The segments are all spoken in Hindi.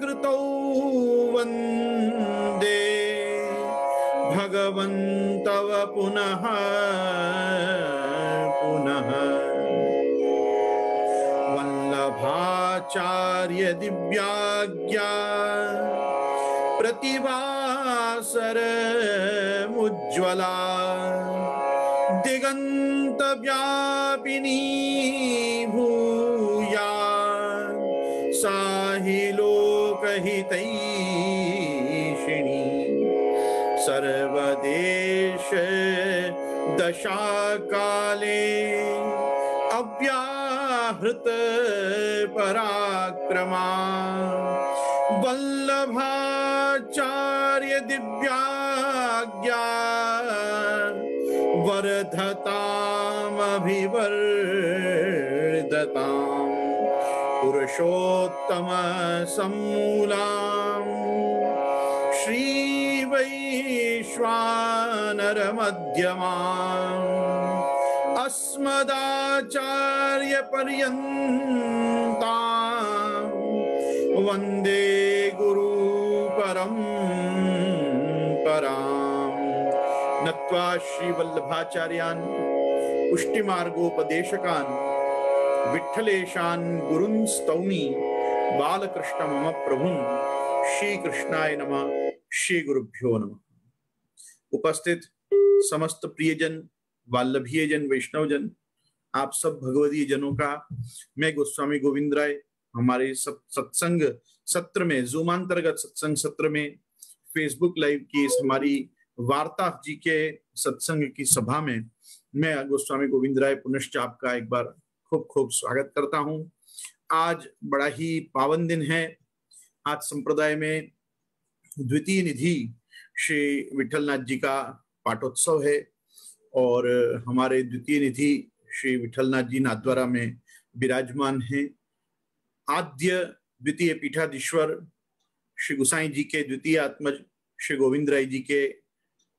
कृतौ वंदे भगवत पुनः पुनः वल्लभाचार्य दिव्याज्ञा प्रतिवासर मुज्ज्वला दिगंत व्यापिनी काले अव्याहृत पराक्रमा वल्लभाचार्य दिव्याज्ञा वर्धतामभिवर्धताम् पुरुषोत्तम सम्मूला विश्वानरमध्यमा वंदे वन्दे गुरुपरं परां नत्वा श्रीवल्लभाचार्यान् पुष्टिमार्गोपदेशकान् विठ्ठलेशान् गुरुन् स्तौमि बालकृष्णमम प्रभुं श्रीकृष्णाय नमः श्रीगुरुभ्यो नमः उपस्थित समस्त प्रियजन वाल्लभीय जन वैष्णव जन आप सब भगवदीय जनों का मैं गोस्वामी गोविंद राय हमारे सत्संग सत्र में जूमांतर्गत सत्संग सत्र में फेसबुक लाइव की इस हमारी वार्ता जी के सत्संग की सभा में मैं गोस्वामी गोविंद राय पुनश्च आपका एक बार खूब खूब स्वागत करता हूं आज बड़ा ही पावन दिन है आज संप्रदाय में द्वितीय निधि श्री विठलनाथ जी का पाठोत्सव है और हमारे द्वितीय निधि श्री विठलनाथ जी नाथद्वारा में विराजमान हैं आद्य द्वितीय पीठाधीश्वर श्री गुसाई जी के द्वितीय आत्मज श्री गोविंद राय जी के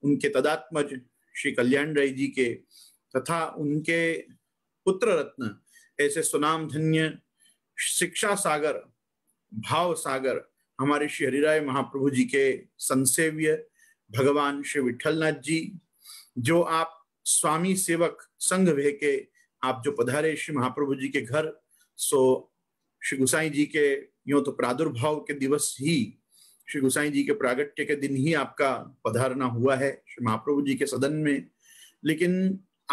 उनके तदात्मज श्री कल्याण राय जी के तथा उनके पुत्र रत्न ऐसे सुनाम धन्य शिक्षा सागर भाव सागर हमारे श्री हरिराय महाप्रभु जी के संसेव्य भगवान श्री विठलनाथ जी जो आप स्वामी सेवक संघ भे के आप जो पधारे श्री महाप्रभु जी के घर सो श्री गुसाई जी के यो तो प्रादुर्भाव के दिवस ही श्री गुसाई जी के प्रागट्य के दिन ही आपका पधारना हुआ है श्री महाप्रभु जी के सदन में लेकिन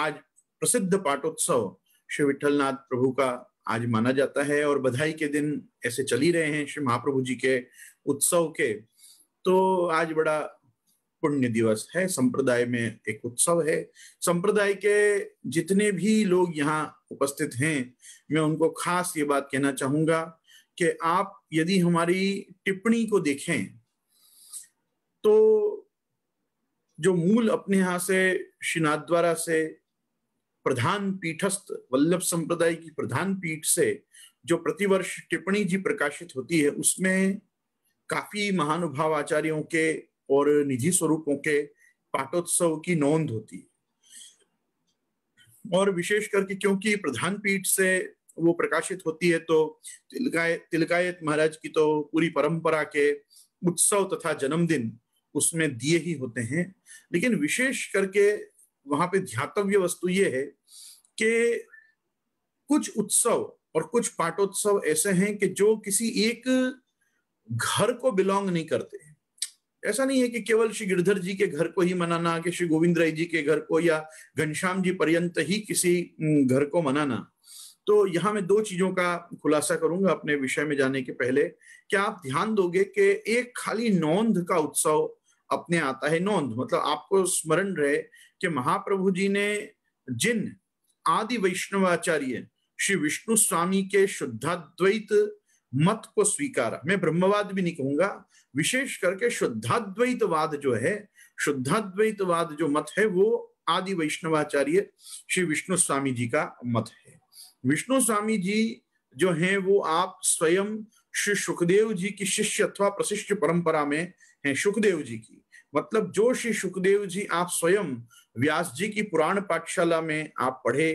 आज प्रसिद्ध पाठोत्सव श्री विठलनाथ प्रभु का आज माना जाता है और बधाई के दिन ऐसे चली रहे हैं श्री महाप्रभु जी के उत्सव के तो आज बड़ा पुण्य दिवस है संप्रदाय में एक उत्सव है संप्रदाय के जितने भी लोग यहाँ उपस्थित हैं मैं उनको खास ये बात कहना चाहूंगा कि आप यदि हमारी टिप्पणी को देखें तो जो मूल अपने यहां से श्रीनाथ द्वारा से प्रधान पीठस्थ वल्लभ संप्रदाय की प्रधान पीठ से जो प्रतिवर्ष टिप्पणी जी प्रकाशित होती है उसमें काफी महानुभाव आचार्यों के और निजी स्वरूपों के पाठोत्सव की नोंद होती है और विशेष करके क्योंकि प्रधान पीठ से वो प्रकाशित होती है तो तिलकाय तिलकायत महाराज की तो पूरी परंपरा के उत्सव तथा जन्मदिन उसमें दिए ही होते हैं लेकिन विशेष करके वहां पे ध्यातव्य वस्तु ये है कि कुछ उत्सव और कुछ पाठोत्सव ऐसे हैं कि जो किसी एक घर को बिलोंग नहीं करते ऐसा नहीं है कि केवल श्री गिरधर जी के घर को ही मनाना कि श्री गोविंद राय जी के घर को या घनश्याम जी पर्यंत ही किसी घर को मनाना तो यहाँ मैं दो चीजों का खुलासा करूंगा अपने विषय में जाने के पहले क्या आप ध्यान दोगे कि एक खाली नौंद का उत्सव अपने आता है नौंद मतलब आपको स्मरण रहे कि महाप्रभु जी ने जिन आदि वैष्णवाचार्य श्री विष्णु स्वामी के शुद्धाद्वैत मत को स्वीकारा मैं ब्रह्मवाद भी नहीं कहूंगा विशेष करके शुद्धाद्वैतवाद जो है शुद्धाद्वैतवाद जो मत है वो आदि वैष्णवाचार्य श्री विष्णु स्वामी जी का मत है विष्णु स्वामी जी जो हैं वो आप स्वयं श्री सुखदेव जी की शिष्य अथवा प्रशिष्ट परंपरा में हैं सुखदेव जी की मतलब जो श्री सुखदेव जी आप स्वयं व्यास जी की पुराण पाठशाला में आप पढ़े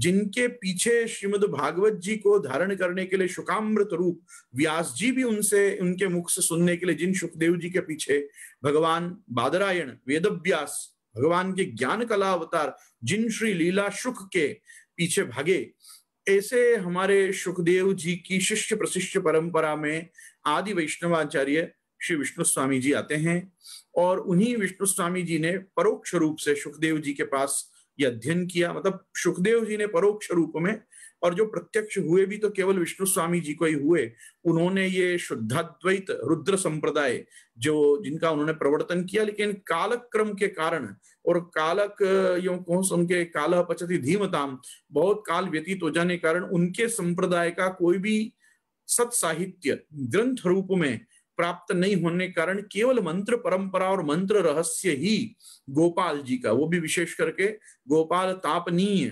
जिनके पीछे श्रीमद भागवत जी को धारण करने के लिए शुकामृत रूप व्यास जी भी उनसे उनके मुख से सुनने के लिए जिन सुखदेव जी के पीछे भगवान बादरायण व्यास भगवान के ज्ञान कला अवतार जिन श्री लीला सुख के पीछे भागे ऐसे हमारे सुखदेव जी की शिष्य प्रशिष्य परंपरा में आदि वैष्णवाचार्य श्री विष्णु स्वामी जी आते हैं और उन्हीं विष्णु स्वामी जी ने परोक्ष रूप से सुखदेव जी के पास ये अध्ययन किया मतलब सुखदेव जी ने परोक्ष रूप में और जो प्रत्यक्ष हुए भी तो केवल विष्णु स्वामी जी को ही हुए उन्होंने ये शुद्धाद्वैत रुद्र संप्रदाय जो जिनका उन्होंने प्रवर्तन किया लेकिन कालक क्रम के कारण और कालक यो कहो उनके काल पचति धीमताम बहुत काल व्यतीत हो जाने कारण उनके संप्रदाय का कोई भी सत साहित्य ग्रंथ रूप में प्राप्त नहीं होने कारण केवल मंत्र परंपरा और मंत्र रहस्य ही गोपाल जी का वो भी विशेष करके गोपाल तापनीय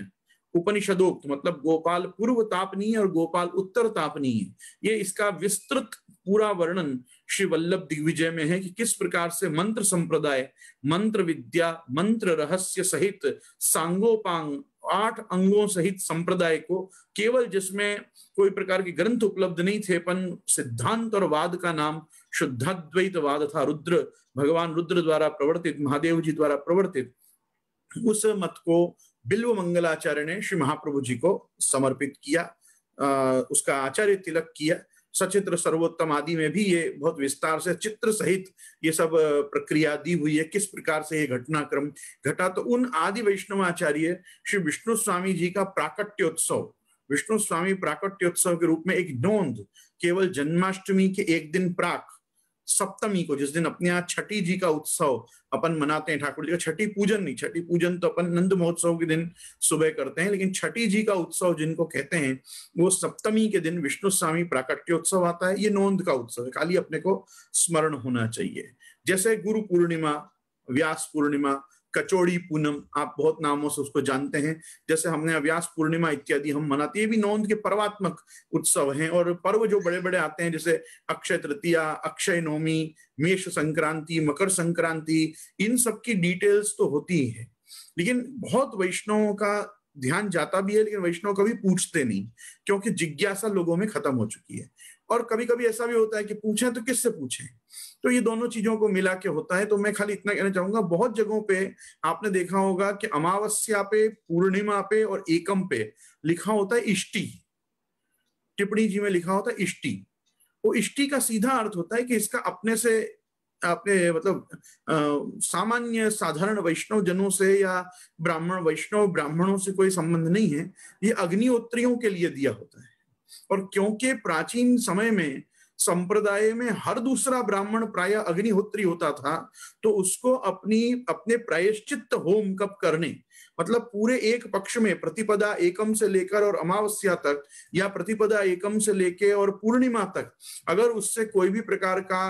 उपनिषदोक्त मतलब गोपाल पूर्व तापनीय और गोपाल उत्तर तापनीय ये इसका विस्तृत पूरा वर्णन श्री वल्लभ दिग्विजय में है कि किस प्रकार से मंत्र संप्रदाय मंत्र विद्या मंत्र रहस्य सहित सांगोपांग आठ अंगों सहित संप्रदाय को केवल जिसमें कोई प्रकार के ग्रंथ उपलब्ध नहीं थे पन सिद्धांत और वाद का नाम शुद्धाद्वैतवाद था रुद्र भगवान रुद्र द्वारा प्रवर्तित महादेव जी द्वारा प्रवर्तित उस मत को बिल्व मंगलाचार्य ने श्री महाप्रभु जी को समर्पित किया आ, उसका आचार्य तिलक किया सचित्र सर्वोत्तम आदि में भी ये बहुत विस्तार से चित्र सहित ये सब प्रक्रिया दी हुई है किस प्रकार से ये घटनाक्रम घटा तो उन आदि वैष्णवाचार्य श्री विष्णु स्वामी जी का प्राकट्योत्सव विष्णु स्वामी प्राकट्योत्सव के रूप में एक नोंद केवल जन्माष्टमी के एक दिन प्राक सप्तमी को जिस दिन अपने यहाँ छठी जी का उत्सव अपन मनाते हैं ठाकुर जी का छठी पूजन नहीं छठी पूजन तो अपन नंद महोत्सव के दिन सुबह करते हैं लेकिन छठी जी का उत्सव जिनको कहते हैं वो सप्तमी के दिन विष्णु स्वामी उत्सव आता है ये नोंद का उत्सव है खाली अपने को स्मरण होना चाहिए जैसे गुरु पूर्णिमा व्यास पूर्णिमा कचौड़ी पूनम आप बहुत नामों से उसको जानते हैं जैसे हमने अव्यास पूर्णिमा इत्यादि हम मनाते हैं भी नौंद के पर्वात्मक उत्सव हैं और पर्व जो बड़े बड़े आते हैं जैसे अक्षय तृतीया अक्षय नवमी मेष संक्रांति मकर संक्रांति इन सब की डिटेल्स तो होती ही है लेकिन बहुत वैष्णवों का ध्यान जाता भी है लेकिन वैष्णव कभी पूछते नहीं क्योंकि जिज्ञासा लोगों में खत्म हो चुकी है और कभी कभी ऐसा भी होता है कि पूछें तो किससे पूछें तो ये दोनों चीजों को मिला के होता है तो मैं खाली इतना कहना चाहूंगा बहुत जगहों पे आपने देखा होगा कि अमावस्या पे पूर्णिमा पे और एकम पे लिखा होता है इष्टि टिप्पणी जी में लिखा होता है इष्टि वो इष्टि का सीधा अर्थ होता है कि इसका अपने से अपने मतलब सामान्य साधारण वैष्णव जनों से या ब्राह्मण वैष्णव ब्राह्मणों से कोई संबंध नहीं है ये अग्निहोत्रियों के लिए दिया होता है और क्योंकि प्राचीन समय में संप्रदाय में हर दूसरा ब्राह्मण प्राय अग्निहोत्री होता था तो उसको अपनी अपने प्रायश्चित होम कप करने मतलब पूरे एक पक्ष में प्रतिपदा एकम से लेकर और अमावस्या तक या प्रतिपदा एकम से लेके और पूर्णिमा तक अगर उससे कोई भी प्रकार का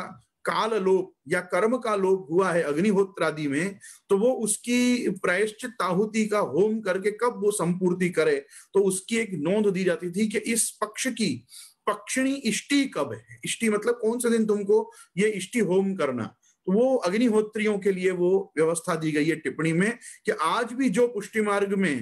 काल लोप या कर्म का लोप हुआ है अग्निहोत्र आदि में तो वो उसकी प्रायश्चित ताहुति का होम करके कब वो संपूर्ति करे तो उसकी एक नोंद दी जाती थी कि इस पक्ष की पक्षिणी इष्टि कब है इष्टि मतलब कौन से दिन तुमको ये इष्टि होम करना तो वो अग्निहोत्रियों के लिए वो व्यवस्था दी गई है टिप्पणी में कि आज भी जो पुष्टि मार्ग में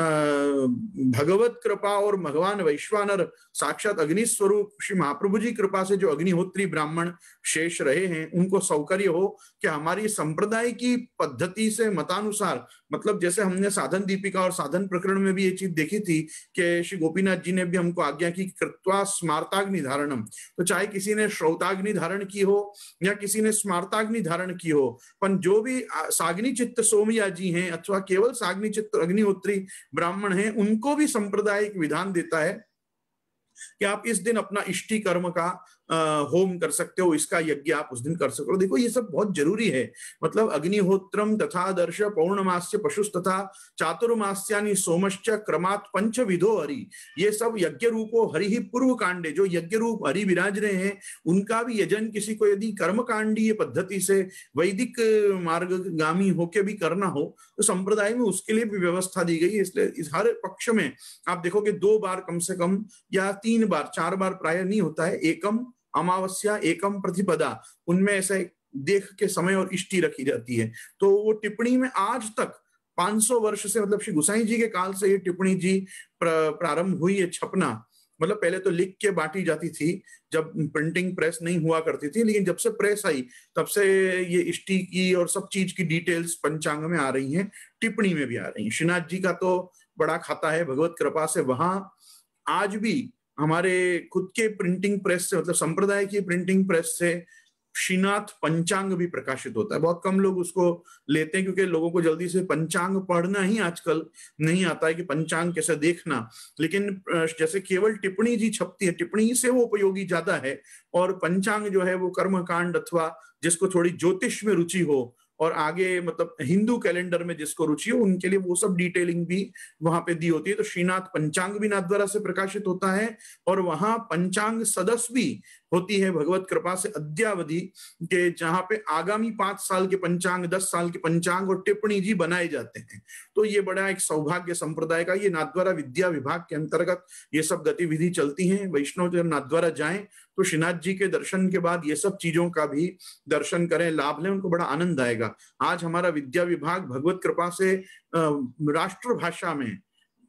भगवत कृपा और भगवान वैश्वानर साक्षात अग्नि स्वरूप श्री महाप्रभु जी कृपा से जो अग्निहोत्री ब्राह्मण शेष रहे हैं उनको सौकर्य हो कि हमारी संप्रदाय की पद्धति से मतानुसार मतलब जैसे हमने साधन दीपिका और साधन प्रकरण में भी ये चीज देखी थी कि श्री गोपीनाथ जी ने भी हमको आज्ञा की कृत्वा स्मार्ताग्नि धारणम तो चाहे किसी ने श्रोताग्नि धारण की हो या किसी ने स्मार्ताग्नि धारण की हो पर जो भी साग्नि चित्त सोमिया जी हैं अथवा केवल साग्नि चित्त अग्निहोत्री ब्राह्मण हैं उनको भी सांप्रदायिक विधान देता है कि आप इस दिन अपना इष्टि कर्म का होम कर सकते हो इसका यज्ञ आप उस दिन कर सकते हो देखो ये सब बहुत जरूरी है मतलब अग्निहोत्रम तथा दर्श पौर्णमास्य पशु तथा चातुर्मास्यानि सोमश्च क्रमात् पंच विधो हरि ये सब यज्ञ रूपो हरि पूर्व कांडे जो यज्ञ रूप हरि विराज रहे हैं उनका भी यजन किसी को यदि कर्म कांडीय पद्धति से वैदिक मार्गगामी होके भी करना हो तो संप्रदाय में उसके लिए भी व्यवस्था दी गई है इसलिए इस हर पक्ष में आप देखोगे दो बार कम से कम या तीन बार चार बार प्राय नहीं होता है एकम अमावस्या एकम प्रतिपदा उनमें ऐसा देख के समय और इष्टि रखी जाती है तो वो टिप्पणी में आज तक 500 वर्ष से मतलब श्री गुसाई जी के काल से ये टिप्पणी जी प्रारंभ हुई है छपना मतलब पहले तो लिख के बांटी जाती थी जब प्रिंटिंग प्रेस नहीं हुआ करती थी लेकिन जब से प्रेस आई तब से ये इष्टि की और सब चीज की डिटेल्स पंचांग में आ रही हैं टिप्पणी में भी आ रही है श्रीनाथ जी का तो बड़ा खाता है भगवत कृपा से वहां आज भी हमारे खुद के प्रिंटिंग प्रेस से मतलब संप्रदाय की प्रिंटिंग प्रेस से श्रीनाथ पंचांग भी प्रकाशित होता है बहुत कम लोग उसको लेते हैं क्योंकि लोगों को जल्दी से पंचांग पढ़ना ही आजकल नहीं आता है कि पंचांग कैसे देखना लेकिन जैसे केवल टिप्पणी जी छपती है टिप्पणी से वो उपयोगी ज्यादा है और पंचांग जो है वो कर्मकांड अथवा जिसको थोड़ी ज्योतिष में रुचि हो और आगे मतलब हिंदू कैलेंडर में जिसको रुचि हो उनके लिए वो सब डिटेलिंग भी वहां पे दी होती है तो श्रीनाथ पंचांग भी द्वारा से प्रकाशित होता है और वहां पंचांग सदस्य भी होती है भगवत कृपा से अद्यावधि के जहाँ पे आगामी पांच साल के पंचांग दस साल के पंचांग और टिप्पणी जी बनाए जाते हैं तो ये बड़ा एक सौभाग्य संप्रदाय का ये नाथद्वारा विद्या विभाग के अंतर्गत ये सब गतिविधि चलती है वैष्णव जब नाथद्वारा जाए तो श्रीनाथ जी के दर्शन के बाद ये सब चीजों का भी दर्शन करें लाभ लें उनको बड़ा आनंद आएगा आज हमारा विद्या विभाग भगवत कृपा से राष्ट्रभाषा में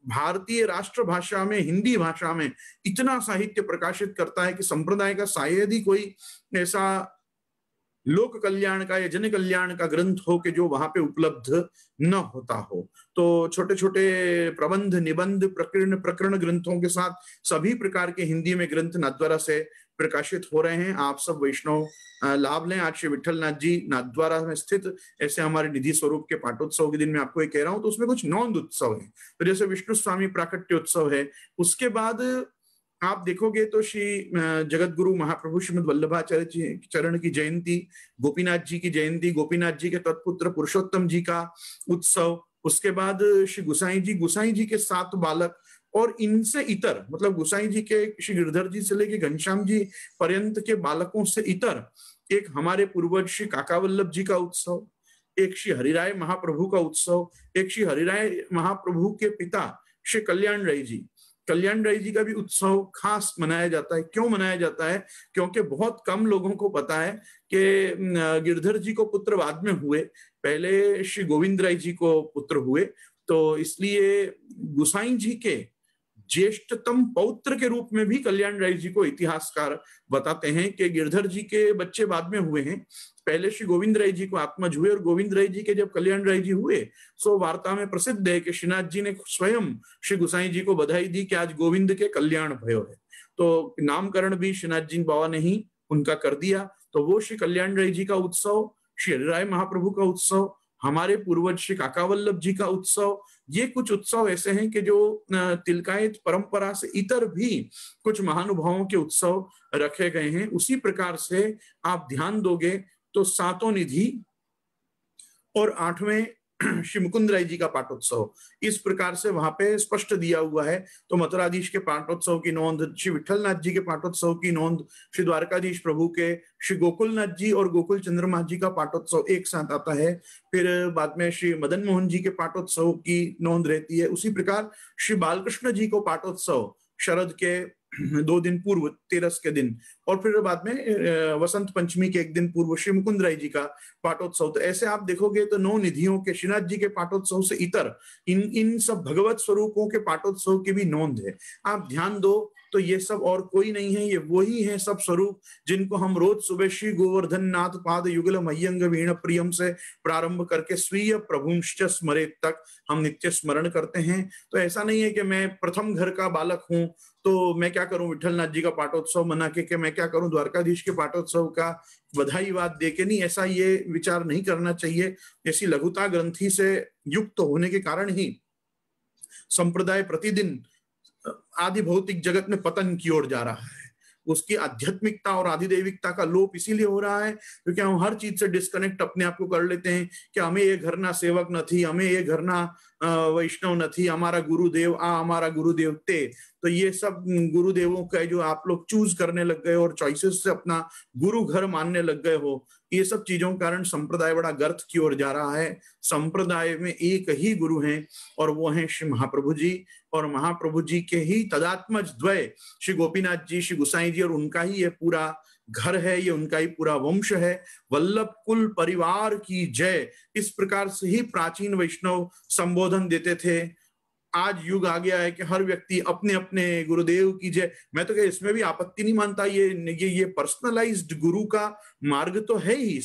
भारतीय राष्ट्रभाषा में हिंदी भाषा में इतना साहित्य प्रकाशित करता है कि संप्रदाय का शायद ही कोई ऐसा लोक कल्याण का या जन कल्याण का ग्रंथ हो के जो वहां पे उपलब्ध न होता हो तो छोटे छोटे प्रबंध निबंध प्रकरण प्रकरण ग्रंथों के साथ सभी प्रकार के हिंदी में ग्रंथ नाथद्वारा से प्रकाशित हो रहे हैं आप सब वैष्णव लाभ लें आज श्री विठल नाथ जी नाथद्वारा में स्थित ऐसे हमारे निधि स्वरूप के पाठोत्सव के दिन में आपको ये कह रहा हूं तो उसमें कुछ नौंद उत्सव है तो जैसे विष्णु स्वामी प्राकट्य उत्सव है उसके बाद आप देखोगे तो श्री जगत गुरु महाप्रभु श्रीमद वल्लभाचार्य चरण की जयंती गोपीनाथ जी की जयंती गोपीनाथ जी के तत्पुत्र पुरुषोत्तम जी का उत्सव उसके बाद श्री गुसाई जी गुसाई जी के सात बालक और इनसे इतर मतलब गुसाई जी के श्री गिरधर जी से लेके घनश्याम जी पर्यंत के बालकों से इतर एक हमारे पूर्वज श्री काका वल्लभ जी का उत्सव एक श्री हरिराय महाप्रभु का उत्सव एक श्री हरिराय महाप्रभु के पिता श्री कल्याण राय जी कल्याण राय जी का भी उत्सव खास मनाया जाता है क्यों मनाया जाता है क्योंकि बहुत कम लोगों को पता है कि गिरधर जी को पुत्र बाद में हुए पहले श्री गोविंद राय जी को पुत्र हुए तो इसलिए गुसाई जी के ज्येष्ठतम पौत्र के रूप में भी कल्याण राय जी को इतिहासकार बताते हैं कि गिरधर जी के बच्चे बाद में हुए हैं पहले श्री गोविंद राय जी को आत्मज हुए और गोविंद राय जी के जब कल्याण राय जी हुए सो वार्ता में प्रसिद्ध है कि श्रीनाथ जी ने स्वयं श्री गुसाई जी को बधाई दी कि आज गोविंद के कल्याण भयो है तो नामकरण भी श्रीनाथ जी बाबा ने ही उनका कर दिया तो वो श्री कल्याण राय जी का उत्सव श्री हरिराय महाप्रभु का उत्सव हमारे पूर्वज श्री काकावल्लभ जी का उत्सव ये कुछ उत्सव ऐसे हैं कि जो तिलकायत परंपरा से इतर भी कुछ महानुभावों के उत्सव रखे गए हैं उसी प्रकार से आप ध्यान दोगे तो सातों निधि और आठवें श्री मुकुंद राय जी का पाठोत्सव इस प्रकार से वहां पे स्पष्ट दिया हुआ है तो मथुराधीश के पाठोत्सव की नोंद श्री विठलनाथ जी के पाठोत्सव की नोंद श्री द्वारकाधीश प्रभु के श्री गोकुलनाथ जी और गोकुल चंद्रमा जी का पाठोत्सव एक साथ आता है फिर बाद में श्री मदन मोहन जी के पाठोत्सव की नोंद रहती है उसी प्रकार श्री बालकृष्ण जी को पाठोत्सव शरद के दो दिन पूर्व तेरस के दिन और फिर बाद में वसंत पंचमी के एक दिन पूर्व श्री मुकुंद राय जी का पाठोत्सव तो ऐसे आप देखोगे तो नौ निधियों के श्रीनाथ जी के पाठोत्सव से इतर इन इन सब भगवत स्वरूपों के पाठोत्सव की भी नोंद है आप ध्यान दो तो ये सब और कोई नहीं है ये वही है सब स्वरूप जिनको हम रोज सुबह श्री गोवर्धन नाथ पाद युगल मयंग वीण प्रियम से प्रारंभ करके स्वीय प्रभुश्च स्मरे तक हम नित्य स्मरण करते हैं तो ऐसा नहीं है कि मैं प्रथम घर का बालक हूं तो मैं क्या करूं नाथ जी का पाठोत्सव मना के, के मैं क्या करूं द्वारकाधीश के पाठोत्सव का बधाई वाद दे के नहीं ऐसा ये विचार नहीं करना चाहिए ऐसी लघुता ग्रंथी से युक्त होने के कारण ही संप्रदाय प्रतिदिन आदि भौतिक जगत में पतन की ओर जा रहा है उसकी आध्यात्मिकता और आधिदेविकता का लोप इसीलिए हो रहा है क्योंकि हम हर चीज से डिस्कनेक्ट अपने आप को कर लेते हैं कि हमें ये घर ना सेवक न थी हमें ये घर ना वैष्णव न थी हमारा गुरुदेव आ हमारा गुरुदेव ते तो ये सब गुरुदेवों का जो आप लोग चूज करने लग गए और चॉइसेस से अपना गुरु घर मानने लग गए हो ये सब चीजों के कारण संप्रदाय बड़ा गर्थ की ओर जा रहा है संप्रदाय में एक ही गुरु हैं और वो हैं श्री महाप्रभु जी और महाप्रभु जी के ही तदात्मज द्वय श्री गोपीनाथ जी श्री गुसाई जी और उनका ही ये पूरा घर है ये उनका ही पूरा वंश है वल्लभ कुल परिवार की जय इस प्रकार से ही प्राचीन वैष्णव संबोधन देते थे आज युग आ गया है कि हर व्यक्ति अपने अपने गुरुदेव की जय मैं तो इसमें भी आपत्ति नहीं मानता ये ये ये पर्सनलाइज्ड गुरु का मार्ग तो है ही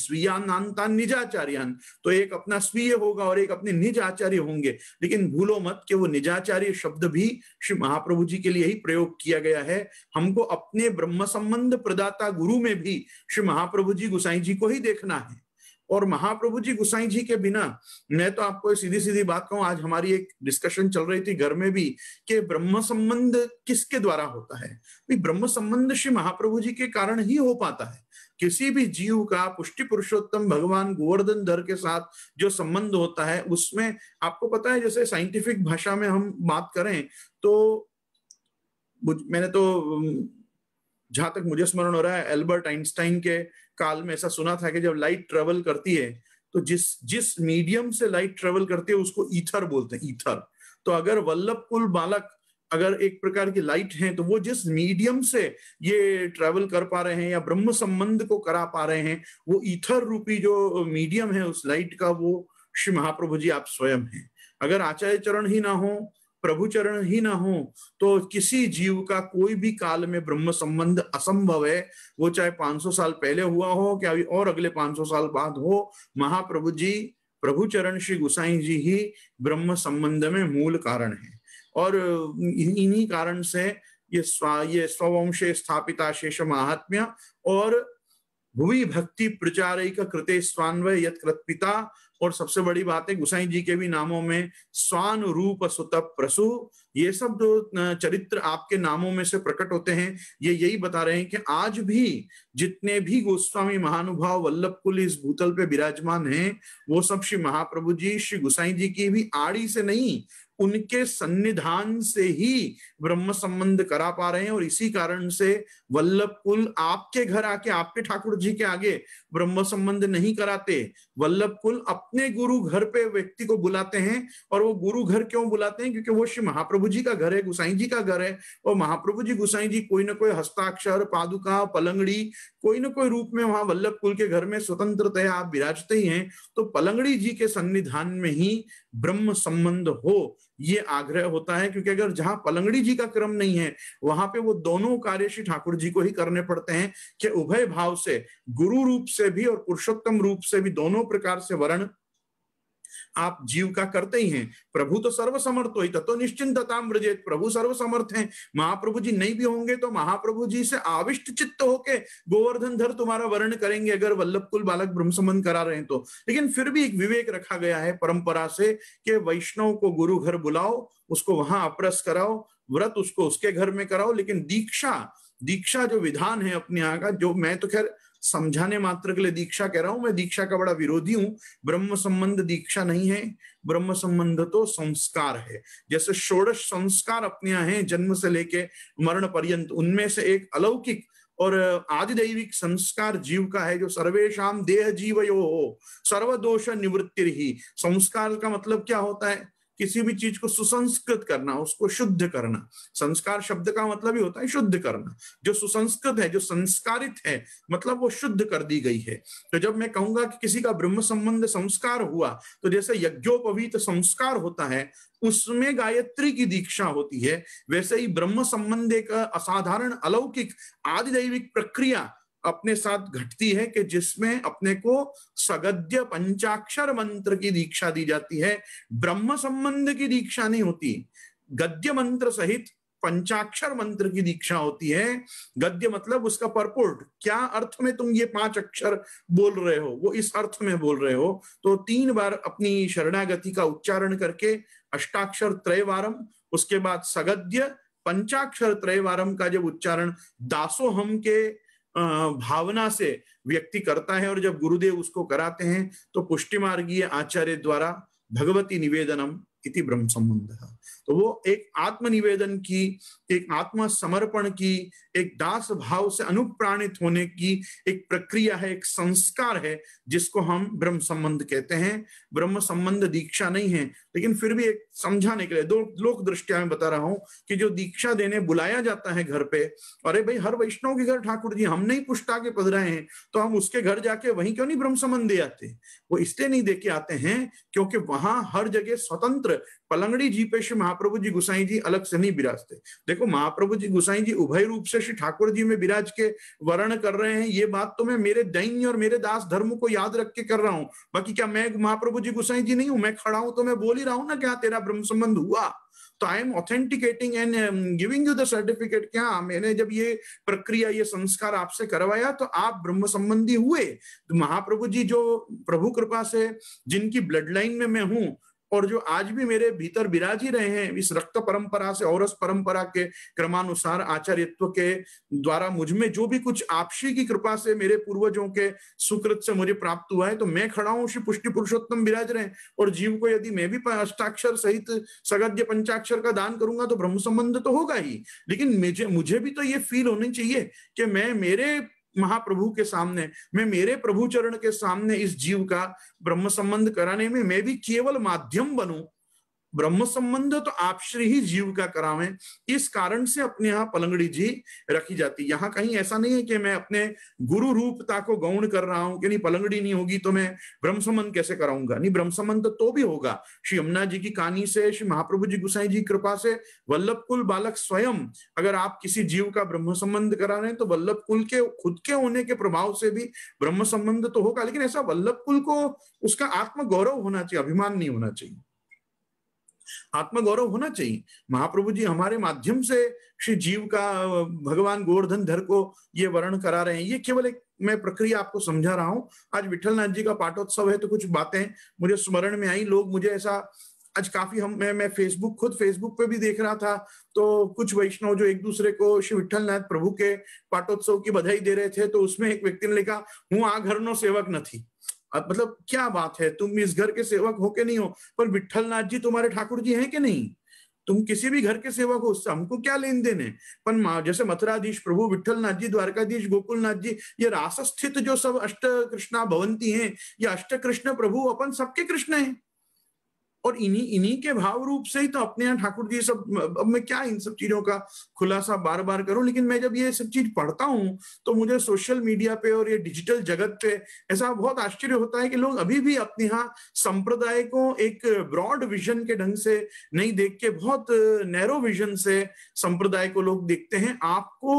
निज आचार्य तो एक अपना स्वीय होगा और एक अपने निज आचार्य होंगे लेकिन भूलो मत कि वो निजाचार्य शब्द भी श्री महाप्रभु जी के लिए ही प्रयोग किया गया है हमको अपने ब्रह्म संबंध प्रदाता गुरु में भी श्री महाप्रभु जी गुसाई जी को ही देखना है और महाप्रभु जी गुसाई जी के बिना मैं तो आपको सीधी सीधी बात कहूं आज हमारी एक डिस्कशन चल रही थी घर में भी कि ब्रह्म संबंध किसके द्वारा होता है भी ब्रह्म संबंध श्री महाप्रभु जी के कारण ही हो पाता है किसी भी जीव का पुष्टि पुरुषोत्तम भगवान गोवर्धन धर के साथ जो संबंध होता है उसमें आपको पता है जैसे साइंटिफिक भाषा में हम बात करें तो मैंने तो जहां तक मुझे स्मरण हो रहा है एल्बर्ट आइंस्टाइन के काल में ऐसा सुना था कि जब लाइट ट्रेवल करती है तो जिस जिस मीडियम से लाइट ट्रेवल करती है उसको ईथर बोलते हैं ईथर तो अगर वल्लभ कुल बालक अगर एक प्रकार की लाइट है तो वो जिस मीडियम से ये ट्रेवल कर पा रहे हैं या ब्रह्म संबंध को करा पा रहे हैं वो ईथर रूपी जो मीडियम है उस लाइट का वो श्री महाप्रभु जी आप स्वयं हैं अगर आचार्य चरण ही ना हो प्रभु चरण ही ना हो तो किसी जीव का कोई भी काल में ब्रह्म संबंध असंभव है वो चाहे 500 साल पहले हुआ हो क्या अभी और अगले 500 साल बाद हो महाप्रभु जी प्रभु चरण श्री गुसाई जी ही ब्रह्म संबंध में मूल कारण है और इन्हीं कारण से ये स्वा ये स्ववंशे स्थापिता शेष महात्म्य और भुवि भक्ति प्रचारिक कृते स्वान्वय यत्कृत्पिता और सबसे बड़ी बात है गुसाई जी के भी नामों में स्वान रूप सुत प्रसु ये सब जो चरित्र आपके नामों में से प्रकट होते हैं ये यही बता रहे हैं कि आज भी जितने भी गोस्वामी महानुभाव वल्लभ कुल इस भूतल पे विराजमान हैं वो सब श्री महाप्रभु जी श्री गुसाई जी की भी आड़ी से नहीं उनके सन्निधान से ही ब्रह्म संबंध करा पा रहे हैं और इसी कारण से वल्लभ कुल आपके घर आके आपके ठाकुर जी के आगे ब्रह्म संबंध नहीं कराते वल्लभ कुल अपने गुरु घर पे व्यक्ति को बुलाते हैं और वो गुरु घर क्यों बुलाते हैं क्योंकि वो श्री महाप्रभु जी का घर है गुसाई जी का घर है और महाप्रभु जी गुसाई जी कोई ना कोई हस्ताक्षर पादुका पलंगड़ी कोई ना कोई रूप में वहां वल्लभ कुल के घर में स्वतंत्रता आप विराजते ही हैं तो पलंगड़ी जी के सन्निधान में ही ब्रह्म संबंध हो ये आग्रह होता है क्योंकि अगर जहां पलंगड़ी जी का क्रम नहीं है वहां पे वो दोनों कार्य श्री ठाकुर जी को ही करने पड़ते हैं कि उभय भाव से गुरु रूप से भी और पुरुषोत्तम रूप से भी दोनों प्रकार से वर्ण आप जीव का करते ही हैं प्रभु तो सर्वसमर्थ हो तो निश्चिंतता मृजेत प्रभु सर्वसमर्थ हैं महाप्रभु जी नहीं भी होंगे तो महाप्रभु जी से आविष्ट चित्त होके गोवर्धन धर तुम्हारा वर्ण करेंगे अगर वल्लभ कुल बालक ब्रह्म संबंध करा रहे हैं तो लेकिन फिर भी एक विवेक रखा गया है परंपरा से कि वैष्णव को गुरु घर बुलाओ उसको वहां अप्रस कराओ व्रत उसको उसके घर में कराओ लेकिन दीक्षा दीक्षा जो विधान है अपने यहाँ का जो मैं तो खैर समझाने मात्र के लिए दीक्षा कह रहा हूं मैं दीक्षा का बड़ा विरोधी हूं ब्रह्म संबंध दीक्षा नहीं है ब्रह्म संबंध तो संस्कार है जैसे षोडश संस्कार अपने यहाँ है जन्म से लेके मरण पर्यंत उनमें से एक अलौकिक और आदिदैविक संस्कार जीव का है जो सर्वेशा देह जीव यो हो सर्वदोष निवृत्ति ही संस्कार का मतलब क्या होता है किसी भी चीज को सुसंस्कृत करना उसको शुद्ध करना संस्कार शब्द का मतलब ही होता है शुद्ध करना जो सुसंस्कृत है जो संस्कारित है मतलब वो शुद्ध कर दी गई है तो जब मैं कहूंगा कि किसी का ब्रह्म संबंध संस्कार हुआ तो जैसे यज्ञोपवीत संस्कार होता है उसमें गायत्री की दीक्षा होती है वैसे ही ब्रह्म संबंध एक असाधारण अलौकिक आदिदैविक प्रक्रिया अपने साथ घटती है कि जिसमें अपने को सगद्य पंचाक्षर मंत्र की दीक्षा दी जाती है ब्रह्म संबंध की दीक्षा नहीं होती गद्य मंत्र सहित पंचाक्षर मंत्र की दीक्षा होती है गद्य मतलब उसका परपोर्ट क्या अर्थ में तुम ये पांच अक्षर बोल रहे हो वो इस अर्थ में बोल रहे हो तो तीन बार अपनी शरणागति का उच्चारण करके अष्टाक्षर त्रयवारम उसके बाद सगद्य पंचाक्षर त्रयवारम का जब उच्चारण दासोहम के भावना से व्यक्ति करता है और जब गुरुदेव उसको कराते हैं तो पुष्टि मार्गीय आचार्य द्वारा भगवती निवेदनम इति ब्रह्म संबंध तो वो एक आत्मनिवेदन की एक आत्मसमर्पण समर्पण की एक दास भाव से अनुप्राणित होने की एक प्रक्रिया है एक संस्कार है जिसको हम ब्रह्म संबंध कहते हैं ब्रह्म संबंध दीक्षा नहीं है लेकिन फिर भी एक समझाने के लिए दो लोक दृष्टिया में बता रहा हूं कि जो दीक्षा देने बुलाया जाता है घर पे अरे भाई हर वैष्णव के घर ठाकुर जी हम नहीं पुष्टा के पध रहे हैं तो हम उसके घर जाके वहीं क्यों नहीं ब्रह्म संबंध दे आते वो इसलिए नहीं देके आते हैं क्योंकि वहां हर जगह स्वतंत्र पलंगड़ी जी पे श्री महाप्रभु जी गुसाई जी अलग से नहीं बिराजते देखो महाप्रभु जी गुसाई जी उभय रूप से श्री ठाकुर जी में बिराज के वर्ण कर रहे हैं ये बात तो मैं मेरे दैन्य और मेरे दास धर्म को याद रख के कर रहा हूं बाकी क्या मैं महाप्रभु जी गुसाई जी नहीं हूं मैं खड़ा हूं तो मैं बोल ही रहा हूं ना क्या तेरा ब्रह्म संबंध हुआ तो I am authenticating and giving you the certificate क्या मैंने जब ये प्रक्रिया ये संस्कार आपसे करवाया तो आप ब्रह्म संबंधी हुए तो महाप्रभु जी जो प्रभु कृपा से जिनकी ब्लड लाइन में मैं हूं और जो आज भी मेरे भीतर विराज ही रहे हैं इस रक्त परंपरा से औरस परंपरा के क्रमानुसार आचार्यत्व के द्वारा मुझ में जो भी कुछ आपसी की कृपा से मेरे पूर्वजों के सुकृत से मुझे प्राप्त हुआ है तो मैं खड़ा हूँ श्री पुष्टि पुरुषोत्तम विराज रहे और जीव को यदि मैं भी अष्टाक्षर सहित सगद्य पंचाक्षर का दान करूंगा तो ब्रह्म संबंध तो होगा ही लेकिन मुझे मुझे भी तो ये फील होनी चाहिए कि मैं मेरे महाप्रभु के सामने मैं मेरे प्रभु चरण के सामने इस जीव का ब्रह्म संबंध कराने में मैं भी केवल माध्यम बनूं ब्रह्म संबंध तो आप श्री ही जीव का करावे इस कारण से अपने यहाँ पलंगड़ी जी रखी जाती यहाँ कहीं ऐसा नहीं है कि मैं अपने गुरु रूपता को गौण कर रहा हूं कि नहीं पलंगड़ी नहीं होगी तो मैं ब्रह्म संबंध कैसे कराऊंगा नहीं ब्रह्म संबंध तो भी होगा श्री यमुना जी की कहानी से श्री महाप्रभु जी गुसाई जी कृपा से वल्लभ कुल बालक स्वयं अगर आप किसी जीव का ब्रह्म संबंध करा रहे हैं तो वल्लभ कुल के खुद के होने के प्रभाव से भी ब्रह्म संबंध तो होगा लेकिन ऐसा वल्लभ कुल को उसका आत्म गौरव होना चाहिए अभिमान नहीं होना चाहिए आत्मगौरव होना चाहिए महाप्रभु जी हमारे माध्यम से श्री जीव का भगवान गोवर्धन धर को ये वर्ण करा रहे हैं ये केवल एक मैं प्रक्रिया आपको समझा रहा हूँ आज विठलनाथ जी का पाठोत्सव है तो कुछ बातें मुझे स्मरण में आई लोग मुझे ऐसा आज काफी हम मैं मैं फेसबुक खुद फेसबुक पे भी देख रहा था तो कुछ वैष्णव जो एक दूसरे को श्री विठलनाथ प्रभु के पाठोत्सव की बधाई दे रहे थे तो उसमें एक व्यक्ति ने लिखा हूँ आ घर नो सेवक न थी मतलब क्या बात है तुम इस घर के सेवक हो के नहीं हो पर विठल नाथ जी तुम्हारे ठाकुर जी हैं कि नहीं तुम किसी भी घर के सेवक हो उससे हमको क्या लेन देन है पर जैसे मथुराधीश प्रभु विठल नाथ जी द्वारकाधीश गोकुलनाथ जी ये रास स्थित जो सब अष्ट कृष्णा भवंती हैं ये अष्ट कृष्ण प्रभु अपन सबके कृष्ण हैं और इन्हीं इन्हीं के भाव रूप से ही तो अपने यहाँ ठाकुर जी सब अब मैं क्या इन सब चीजों का खुलासा बार बार करूं लेकिन मैं जब ये सब चीज पढ़ता हूँ तो मुझे सोशल मीडिया पे और ये डिजिटल जगत पे ऐसा बहुत आश्चर्य होता है कि लोग अभी भी अपने यहाँ संप्रदाय को एक ब्रॉड विजन के ढंग से नहीं देख के बहुत नैरो विजन से संप्रदाय को लोग देखते हैं आपको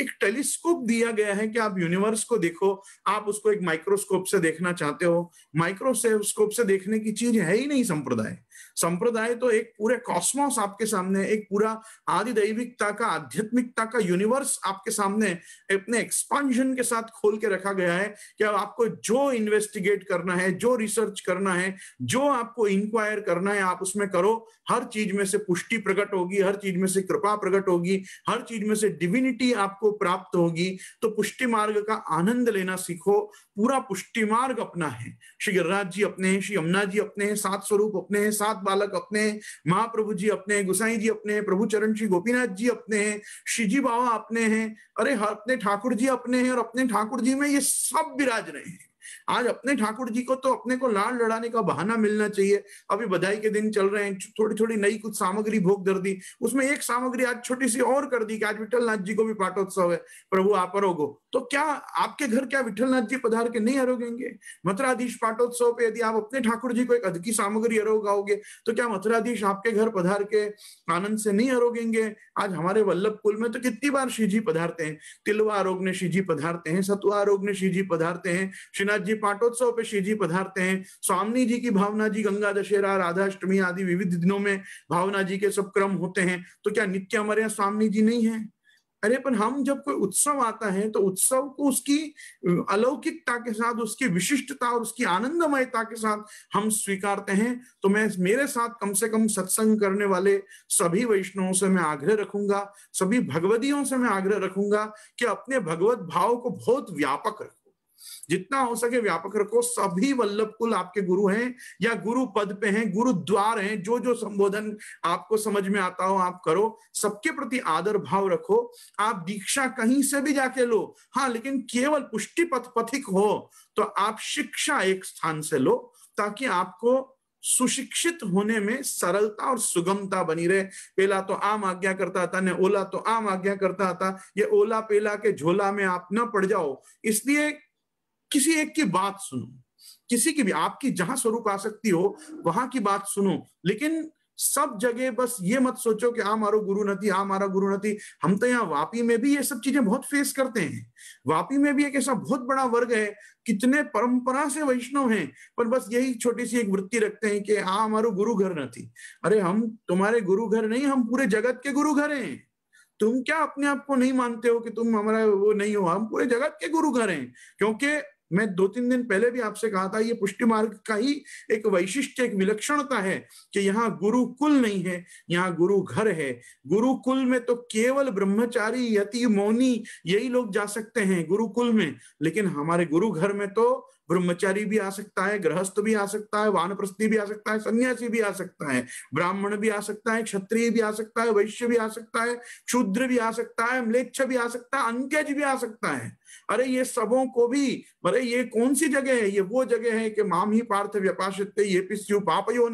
एक टेलीस्कोप दिया गया है कि आप यूनिवर्स को देखो आप उसको एक माइक्रोस्कोप से देखना चाहते हो माइक्रोस्कोप से देखने की चीज है ही नहीं संप्रदाय संप्रदाय तो एक पूरे कॉस्मोस आपके सामने एक पूरा आदि दैविकता का आध्यात्मिकता का यूनिवर्स आपके सामने अपने एक्सपांशन के साथ खोल के रखा गया है कि अब आपको जो इन्वेस्टिगेट करना है जो रिसर्च करना है जो आपको इंक्वायर करना है आप उसमें करो हर चीज में से पुष्टि प्रकट होगी हर चीज में से कृपा प्रकट होगी हर चीज में से डिविनिटी आपको प्राप्त होगी तो पुष्टि मार्ग का आनंद लेना सीखो पूरा पुष्टि मार्ग अपना है श्री गिरिराज जी अपने हैं श्री यमुना जी अपने हैं सात स्वरूप अपने हैं सात बालक अपने महाप्रभु जी अपने गुसाई जी अपने प्रभु चरण श्री गोपीनाथ जी अपने हैं शिवजी बाबा अपने हैं अरे अपने ठाकुर जी अपने हैं और अपने ठाकुर जी में ये सब विराज रहे हैं आज अपने ठाकुर जी को तो अपने को लाल लड़ाने का बहाना मिलना चाहिए अभी बधाई के दिन चल रहे हैं थोड़ी थोड़ी नई कुछ सामग्री भोग दर दी उसमें एक सामग्री आज छोटी सी और कर दी कि आज विठलनाथ जी को भी पाठोत्सव है प्रभु आप अरोगो तो क्या आपके घर क्या विठलनाथ जी पधार के नहीं अरोगेंगे मथुराधीश पाठोत्सव पे यदि आप अपने ठाकुर जी को एक अधिकी सामग्री अरोगाओगे तो क्या मथुराधीश आपके घर पधार के आनंद से नहीं अरोगेंगे आज हमारे वल्लभ कुल में तो कितनी बार श्री जी पधारते हैं तिलवा आरोग्य श्री जी पधारते हैं सतुआ आरोग्य श्री जी पधारते हैं महाराज जी पाटोत्सव पे श्री जी पधारते हैं स्वामी जी की भावना जी गंगा दशहरा राधाष्टमी आदि विविध दिनों में भावना जी के सब क्रम होते हैं तो क्या नित्य हमारे यहाँ स्वामी जी नहीं है अरे पर हम जब कोई उत्सव आता है तो उत्सव को उसकी अलौकिकता के साथ उसकी विशिष्टता और उसकी आनंदमयता के साथ हम स्वीकारते हैं तो मैं मेरे साथ कम से कम सत्संग करने वाले सभी वैष्णवों से मैं आग्रह रखूंगा सभी भगवतियों से मैं आग्रह रखूंगा कि अपने भगवत भाव को बहुत व्यापक रखो जितना हो सके व्यापक रखो सभी वल्लभ कुल आपके गुरु हैं या गुरु पद पे हैं गुरु द्वार हैं जो जो संबोधन आपको समझ में आता हो आप करो सबके प्रति आदर भाव रखो आप दीक्षा कहीं से भी जाके लो हाँ लेकिन केवल पुष्टि पथ पथिक हो तो आप शिक्षा एक स्थान से लो ताकि आपको सुशिक्षित होने में सरलता और सुगमता बनी रहे पेला तो आम आज्ञा करता था ने ओला तो आम आज्ञा करता था ये ओला पेला के झोला में आप न पड़ जाओ इसलिए किसी एक की बात सुनो किसी की भी आपकी जहां स्वरूप आ सकती हो वहां की बात सुनो लेकिन सब जगह बस ये मत सोचो कि हाँ मारो गुरु नती हाँ हमारा गुरु नती हम तो यहाँ वापी में भी ये सब चीजें बहुत फेस करते हैं वापी में भी एक ऐसा बहुत बड़ा वर्ग है कितने परंपरा से वैष्णव हैं पर बस यही छोटी सी एक वृत्ति रखते हैं कि आ हमारो गुरु घर थी अरे हम तुम्हारे गुरु घर नहीं हम पूरे जगत के गुरु घर हैं तुम क्या अपने आप को नहीं मानते हो कि तुम हमारा वो नहीं हो हम पूरे जगत के गुरु घर हैं क्योंकि मैं दो तीन दिन पहले भी आपसे कहा था ये पुष्टि मार्ग का ही एक वैशिष्ट एक विलक्षणता है कि यहाँ गुरुकुल नहीं है यहाँ गुरु घर है गुरुकुल में तो केवल ब्रह्मचारी यति मौनी यही लोग जा सकते हैं गुरुकुल में लेकिन हमारे गुरु घर में तो ब्रह्मचारी भी आ सकता है गृहस्थ भी आ सकता है वानप्रस्थी भी आ सकता है सन्यासी भी आ सकता है ब्राह्मण भी आ सकता है क्षत्रिय भी आ सकता है वैश्य भी आ सकता है शूद्र भी आ सकता है म्लेच्छ भी आ सकता है अंकज भी आ सकता है अरे ये सबों को भी अरे ये कौन सी जगह है ये वो जगह है कि माम ही पार्थ व्यपाशित ये पिस्यु पाप यो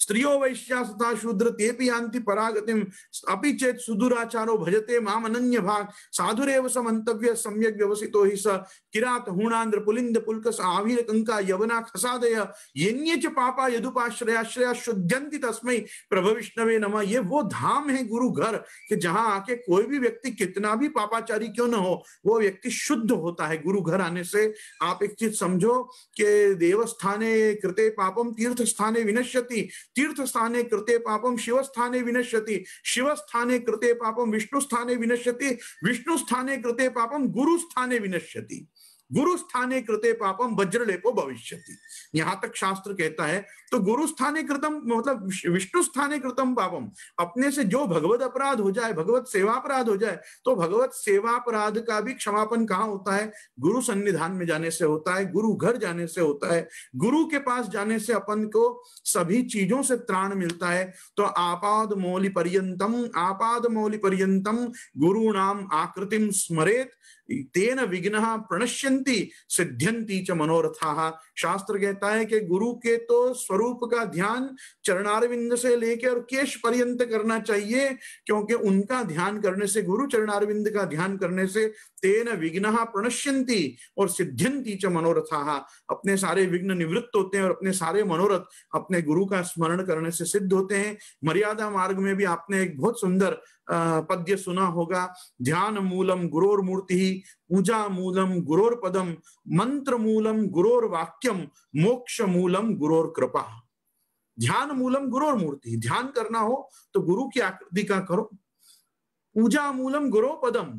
स्त्रियो वैश्या सुता शूद्र ते यान्ति परागतिम अभी चेत सुदुराचारो भजते माम अन्य भाग साधुरव समंतव्य सम्यक व्यवसितो ही स किरात ಹೂಣಾಂಧ್ರ पुलिंद पुलकस आवीर कंका यवना खसादय यन्ये च पापा यदुपाश्रय आश्रय शुद्ध्यंति तस्मय प्रभु विष्णवे नमः ये वो धाम है गुरु घर कि जहां आके कोई भी व्यक्ति कितना भी पापाचारी क्यों न हो वो व्यक्ति शुद्ध होता है गुरु घर आने से आप एक चीज समझो कि देवस्थाने कृते पापम तीर्थ स्थाने विनश्यति तीर्थ स्थाने कृते पापम शिव स्थाने विनश्यति शिव स्थाने कृते पापम विष्णु स्थाने विनश्यति विष्णु स्थाने कृते पापम गुरु स्थाने विनश्यति गुरु स्थाने कृते पापम वज्रलेपो भविष्य यहाँ तक शास्त्र कहता है तो गुरु स्थाने कृतम मतलब विष्णु स्थाने कृतम पापम अपने से जो भगवत अपराध हो जाए भगवत सेवा अपराध हो जाए तो भगवत सेवा अपराध का भी क्षमापन कहाँ होता है गुरु सन्निधान में जाने से होता है गुरु घर जाने से होता है गुरु के पास जाने से अपन को सभी चीजों से त्राण मिलता है तो आपाद मौलि पर्यंतम आपाद मौलि पर्यंतम गुरु नाम आकृतिम स्मरेत तेन विघ्न प्रणश्य सिद्ध्य च शास्त्र कहता है कि गुरु के तो स्वरूप का ध्यान चरणारविंद से लेकर और केश पर्यंत करना चाहिए क्योंकि उनका ध्यान करने से गुरु चरणारविंद का ध्यान करने से तेन विघ्न प्रणश्यंती और सिद्ध्यंती च मनोरथा अपने सारे विघ्न निवृत्त होते हैं और अपने सारे मनोरथ अपने गुरु का स्मरण करने से सिद्ध होते हैं मर्यादा मार्ग में भी आपने एक बहुत सुंदर पद्य सुना होगा ध्यान मूलम गुरोर मूर्ति पूजा मूलम गुरोर पदम मंत्र मूलम गुरोर वाक्यम मोक्ष मूलम गुरोर कृपा ध्यान मूलम गुरोर मूर्ति ध्यान करना हो तो गुरु की आकृति का करो पूजा मूलम गुरो पदम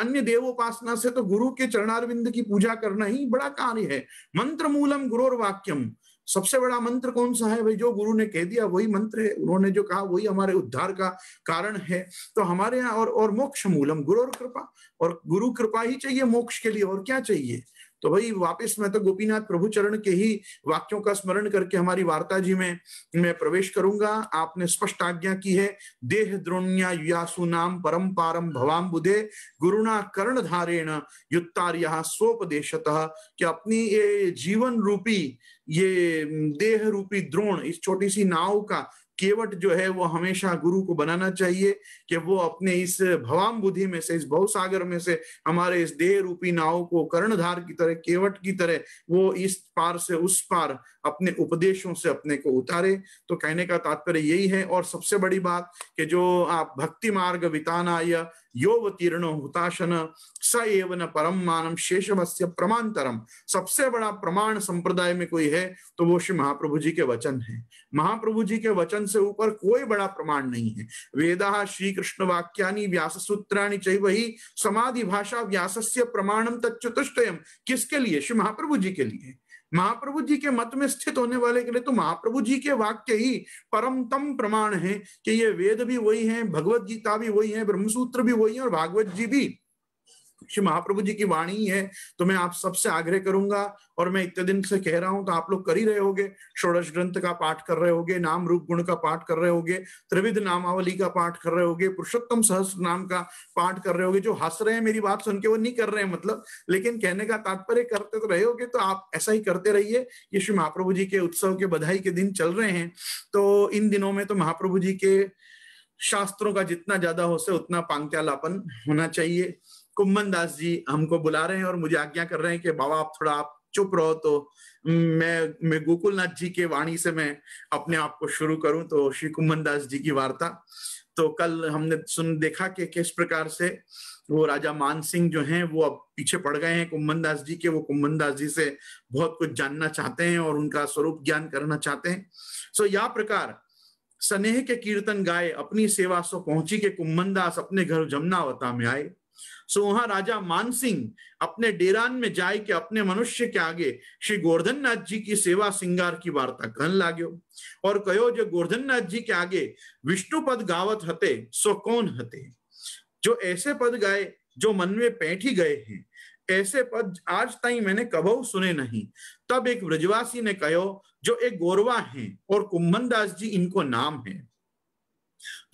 अन्य देवोपासना से तो गुरु के चरणारविंद की पूजा करना ही बड़ा कार्य है मंत्र मूलम गुरोर वाक्यम सबसे बड़ा मंत्र कौन सा है भाई जो गुरु ने कह दिया वही मंत्र है उन्होंने जो कहा वही हमारे उद्धार का कारण है तो हमारे यहाँ और और मोक्ष मूलम गुरु और कृपा और गुरु कृपा ही चाहिए मोक्ष के लिए और क्या चाहिए तो भाई वापस मैं तो गोपीनाथ प्रभु चरण के ही वाक्यों का स्मरण करके हमारी वार्ता जी में मैं प्रवेश करूंगा आपने स्पष्ट आज्ञा की है देह द्रोण्या युयासु नाम परम पारम भवाम बुधे गुरुणा कर्ण धारेण युत्तार्य स्वोपदेशतः कि अपनी ये जीवन रूपी ये देह रूपी द्रोण इस छोटी सी नाव का केवट जो है वो हमेशा गुरु को बनाना चाहिए कि वो अपने इस भवाम बुद्धि में से इस भवसागर में से हमारे इस देह रूपी नाव को कर्णधार की तरह केवट की तरह वो इस पार से उस पार अपने उपदेशों से अपने को उतारे तो कहने का तात्पर्य यही है और सबसे बड़ी बात कि जो आप भक्ति मार्ग वितानाय तीर्ण हुताशन स एवन परम मानम शेषवस्य प्रमाणतरम सबसे बड़ा प्रमाण संप्रदाय में कोई है तो वो श्री महाप्रभु जी के वचन है महाप्रभु जी के वचन से ऊपर कोई बड़ा प्रमाण नहीं है वेदा श्री कृष्ण वाक्यानि व्यास सूत्राणी चाह वही समाधि भाषा व्यास प्रमाणम तत्चतुष्टयम किसके लिए श्री महाप्रभु जी के लिए महाप्रभु जी के मत में स्थित होने वाले के लिए तो महाप्रभु जी के वाक्य ही परमतम प्रमाण है कि ये वेद भी वही है भगवत गीता भी वही है ब्रह्मसूत्र भी वही है और भागवत जी भी श्री महाप्रभु जी की वाणी है तो मैं आप सबसे आग्रह करूंगा और मैं इतने दिन से कह रहा हूं तो आप लोग कर ही रहे होगे षोडश ग्रंथ का पाठ कर रहे होगे नाम रूप गुण का पाठ कर रहे होगे त्रिविध नामावली का पाठ कर रहे होगे पुरुषोत्तम सहस्त्र नाम का पाठ कर रहे होगे जो हंस रहे हैं मेरी बात सुन के वो नहीं कर रहे हैं मतलब लेकिन कहने का तात्पर्य करते तो रहे होगे तो आप ऐसा ही करते रहिए ये श्री महाप्रभु जी के उत्सव के बधाई के दिन चल रहे हैं तो इन दिनों में तो महाप्रभु जी के शास्त्रों का जितना ज्यादा हो से उतना पांक्यालापन होना चाहिए कुम्बन दास जी हमको बुला रहे हैं और मुझे आज्ञा कर रहे हैं कि बाबा आप थोड़ा आप चुप रहो तो मैं मैं गोकुलनाथ जी के वाणी से मैं अपने आप को शुरू करूं तो श्री कुम्बन दास जी की वार्ता तो कल हमने सुन देखा कि किस प्रकार से वो राजा मान सिंह जो हैं वो अब पीछे पड़ गए हैं कुम्बन दास जी के वो कुम्बन दास जी से बहुत कुछ जानना चाहते हैं और उनका स्वरूप ज्ञान करना चाहते हैं सो या प्रकार स्नेह के कीर्तन गाए अपनी सेवा सो पहुंची के कुम्बन दास अपने घर जमुनावता में आए सो वहां राजा मानसिंह अपने डेरान में जाए के अपने मनुष्य के आगे श्री गोवर्धन नाथ जी की सेवा सिंगार की वार्ता कहन लागो और कहो जो गोवर्धन नाथ जी के आगे विष्णु पद गावत हते सो कौन हते जो ऐसे पद गाए जो मन में पैठ ही गए हैं ऐसे पद आज तक मैंने कबहू सुने नहीं तब एक ब्रजवासी ने कहो जो एक गोरवा है और कुंभन दास जी इनको नाम है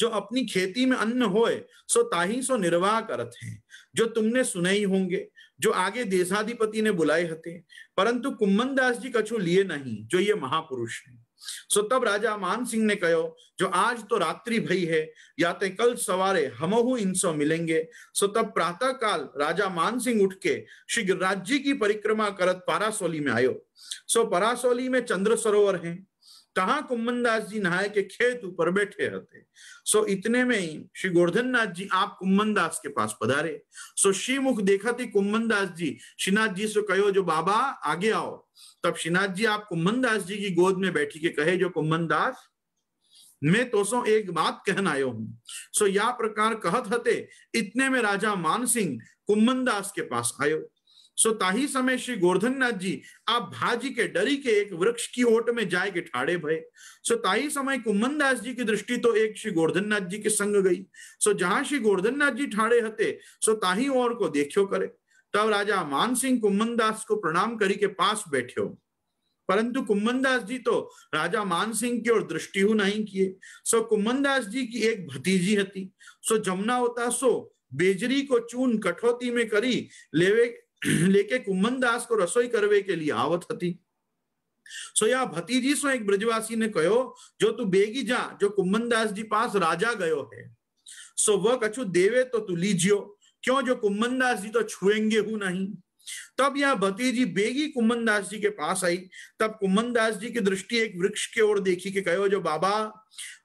जो अपनी खेती में अन्न होए सो ताही सो निर्वाह करत हैं जो तुमने सुने ही होंगे जो आगे देशाधिपति ने बुलाए हते परंतु कुम्मन दास जी कछु लिए नहीं जो ये महापुरुष है सो तब राजा मान सिंह ने कहो जो आज तो रात्रि भई है या ते कल सवारे इन इनसो मिलेंगे सो तब प्रातः काल राजा मान सिंह उठ के श्री गिरिराज जी की परिक्रमा करत पारासोली में आयो सो पारासोली में चंद्र सरोवर हैं कहा तहां दास जी नहाए के खेत ऊपर बैठे रहते सो इतने में ही श्री गोवर्धन नाथ जी आप दास के पास पधारे सो श्री मुख देखा थी तो दास जी श्रीनाथ जी से कहो जो बाबा आगे आओ तब श्रीनाथ जी आप दास जी की गोद में बैठी के कहे जो दास मैं तो सो एक बात कहना आयो हूं सो या प्रकार कहत हते इतने में राजा मान सिंह दास के पास आयो सो ताही समय श्री गोवर्धन नाथ जी आप भाजी के डरी के एक वृक्ष की ओट में जाए के ठाड़े भय सो ताही समय कुम्मन दास जी की दृष्टि तो एक श्री गोवर्धन नाथ जी के संग गई सो जहां श्री गोवर्धन नाथ जी ठाड़े हते सो ताही और को देखियो करे तब राजा मान सिंह कुम्मन दास को प्रणाम करी के पास बैठे परंतु कुम्मन दास जी तो राजा मान सिंह की ओर दृष्टि नहीं किए सो कुम्मन दास जी की एक भतीजी हती सो जमुना होता सो बेजरी को चून कठौती में करी लेवे लेके कुम्भन दास को रसोई करवे के लिए आवत हती सो या भतीजी सो एक ब्रजवासी ने कहो जो तू बेगी जा जो कुम्भन दास जी पास राजा गयो है सो वह कछु देवे तो तू लीजियो क्यों जो कुम्भन दास जी तो छुएंगे हूं नहीं तब यहाँ भतीजी बेगी कुमन दास जी के पास आई तब कुमन दास जी की दृष्टि एक वृक्ष की ओर देखी के कहो जो बाबा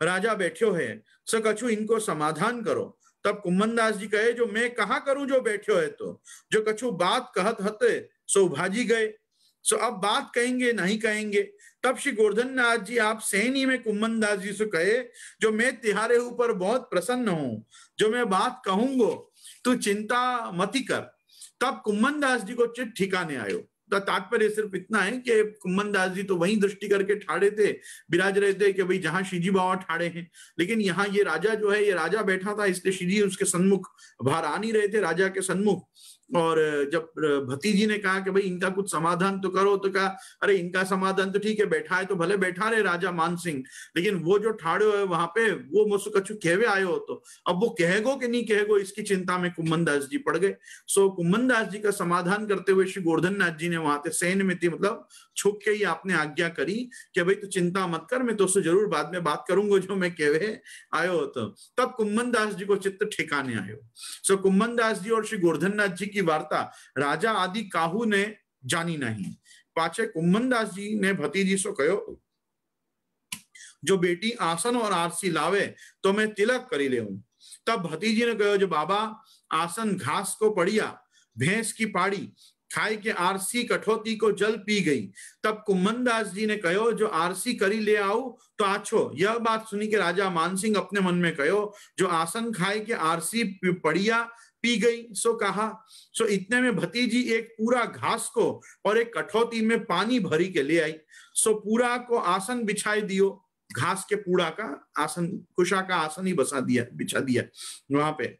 राजा बैठे है सो कछु इनको समाधान करो तब दास जी कहे जो मैं कहा करूं जो बैठे है तो जो कछु बात कहत हते सो भाजी गए सो अब बात कहेंगे नहीं कहेंगे तब श्री गोवर्धन नाथ जी आप सहनी में कुम्मन दास जी से कहे जो मैं तिहारे ऊपर बहुत प्रसन्न हूं जो मैं बात कहूंगो तू चिंता मती कर तब कुम्बन दास जी को चित ठिकाने आयो तो तात्पर्य सिर्फ इतना है कि कुम्भनदास जी तो वही दृष्टि करके ठाड़े थे विराज रहे थे कि भाई जहाँ शिजी बाबा ठाड़े हैं लेकिन यहाँ ये राजा जो है ये राजा बैठा था इसलिए शिजी उसके सन्मुख बाहर आ नहीं रहे थे राजा के सन्मुख और जब भतीजी ने कहा कि भाई इनका कुछ समाधान तो करो तो कहा अरे इनका समाधान तो ठीक है बैठा है तो भले बैठा रहे राजा मान सिंह लेकिन वो जो ठाड़े हुए वहां पे वो मुझसे कछु कहवे आयो हो तो अब वो कहेगो कि नहीं कहेगो इसकी चिंता में कुमन दास जी पड़ गए सो कुमन दास जी का समाधान करते हुए श्री गोवर्धन नाथ जी ने वहां से सैन में थी मतलब छुप के ही आपने आज्ञा करी कि भाई तू चिंता मत कर मैं तो उससे जरूर बाद में बात करूंगा जो मैं कहवे आयो तो तब कुमन दास जी को चित्त ठिकाने आयो सो कुमन दास जी और श्री गोवर्धन नाथ जी की की वार्ता राजा आदि રાજા આદિ કાહુને જાની નહીં પાછે जी ने भतीजी सो कहो जो बेटी आसन और आरसी लावे तो मैं तिलक करी ले तब भतीजी ने कहो जो बाबा आसन घास को पड़िया भैंस की पाड़ी खाई के आरसी कठोती को जल पी गई तब कुमन दास जी ने कहो जो आरसी करी ले आओ तो आछो यह बात सुनी के राजा मानसिंह अपने मन में कहो जो आसन खाई के आरसी पड़िया पी गई सो कहा सो इतने में भतीजी एक पूरा घास को और एक कठौती में पानी भरी के ले आई सो पूरा को आसन बिछाई दियो घास के पूरा का आसन कुशा का आसन ही बसा दिया बिछा दिया वहां पे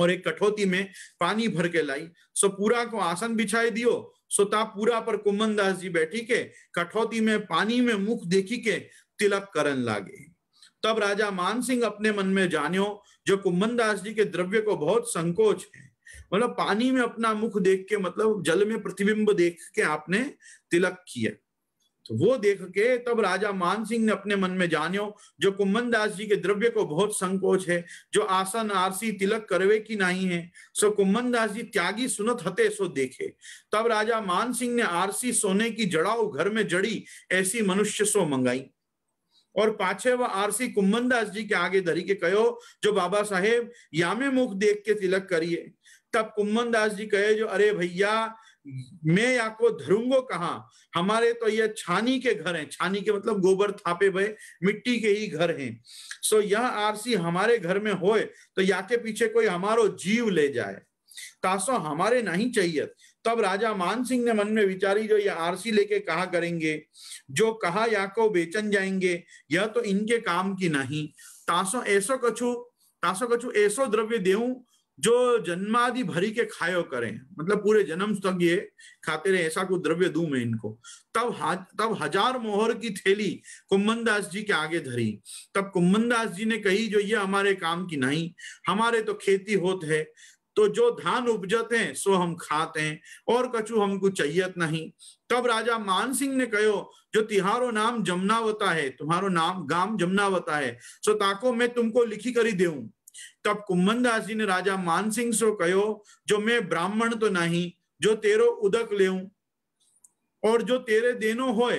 और एक कठौती में पानी भर के लाई सो पूरा को आसन बिछाई दियो सो ता पूरा पर कुमन दास जी बैठी के कठौती में पानी में मुख देखी के तिलक करन लागे तब राजा मानसिंह अपने मन में जान्यो जो कुम्भन दास जी के द्रव्य को बहुत संकोच है मतलब पानी में अपना मुख देख के मतलब जल में प्रतिबिंब देख के आपने तिलक किया तो वो देख के तब राजा मानसिंह ने अपने मन में जान्यो जो कुम्भन दास जी के द्रव्य को बहुत संकोच है जो आसन आरसी तिलक करवे की नहीं है सो कुम्भन दास जी त्यागी सुनत हते सो देखे तब राजा मान सिंह ने आरसी सोने की जड़ाऊ घर में जड़ी ऐसी मनुष्य सो मंगाई और पाछे वह आरसी दास जी के आगे धरी के कहो जो बाबा साहेब यामे मुख देख के तिलक करिए तब दास जी कहे जो अरे भैया मैं या को धरूंगो कहा हमारे तो ये छानी के घर हैं छानी के मतलब गोबर थापे भय मिट्टी के ही घर हैं सो यह आरसी हमारे घर में होए तो या के पीछे कोई हमारो जीव ले जाए तासो हमारे नहीं चाहिए तब राजा मान सिंह ने मन में विचारी जो ये आरसी लेके कहा करेंगे जो कहा या को बेचन जाएंगे यह तो इनके काम की नहीं तासो ऐसो कछु तासो कछु ऐसो द्रव्य देऊं जो जन्मादि भरी के खायो करें मतलब पूरे जन्म तक ये खाते रहे ऐसा कुछ द्रव्य दू मैं इनको तब हा, तब हजार मोहर की थैली कुम्बन दास जी के आगे धरी तब कुम्बन दास जी ने कही जो ये हमारे काम की नहीं हमारे तो खेती होते है तो जो धान उपजते हैं सो हम खाते हैं और कछु हमको चाहिए नहीं तब राजा मान सिंह ने कहो जो तिहारो नाम जमुनावता है तुम्हारो नाम गाम जमुनावता है सो ताको मैं तुमको लिखी करी दे तब कुंभनदास जी ने राजा मान सिंह सो कहो जो मैं ब्राह्मण तो नहीं जो तेरो उदक ले और जो तेरे देनो हो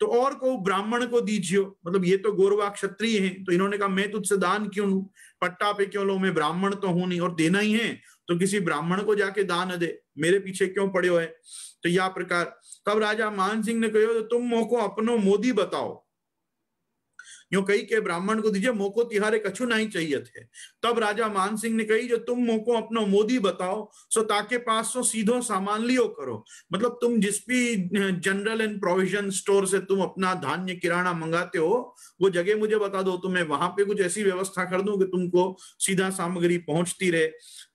तो और को ब्राह्मण को दीजियो मतलब ये तो गोरवा क्षत्रिय हैं तो इन्होंने कहा मैं तुझसे दान क्यों लू पट्टा पे क्यों लो मैं ब्राह्मण तो हूं नहीं और देना ही है तो किसी ब्राह्मण को जाके दान दे मेरे पीछे क्यों पड़े हो है तो या प्रकार तब राजा मान सिंह ने कहो तो तुम मोको अपनो मोदी बताओ यूं कही के ब्राह्मण को दीजिए मोको तिहारे कछु नहीं चाहिए थे तब राजा मान सिंह ने कही जो तुम मोको अपना मोदी बताओ सो ताके पास सो सीधो सामान लियो करो मतलब तुम जिस भी जनरल एंड प्रोविजन स्टोर से तुम अपना धान्य किराना मंगाते हो वो जगह मुझे बता दो तो मैं वहां पे कुछ ऐसी व्यवस्था कर दू कि तुमको सीधा सामग्री पहुंचती रहे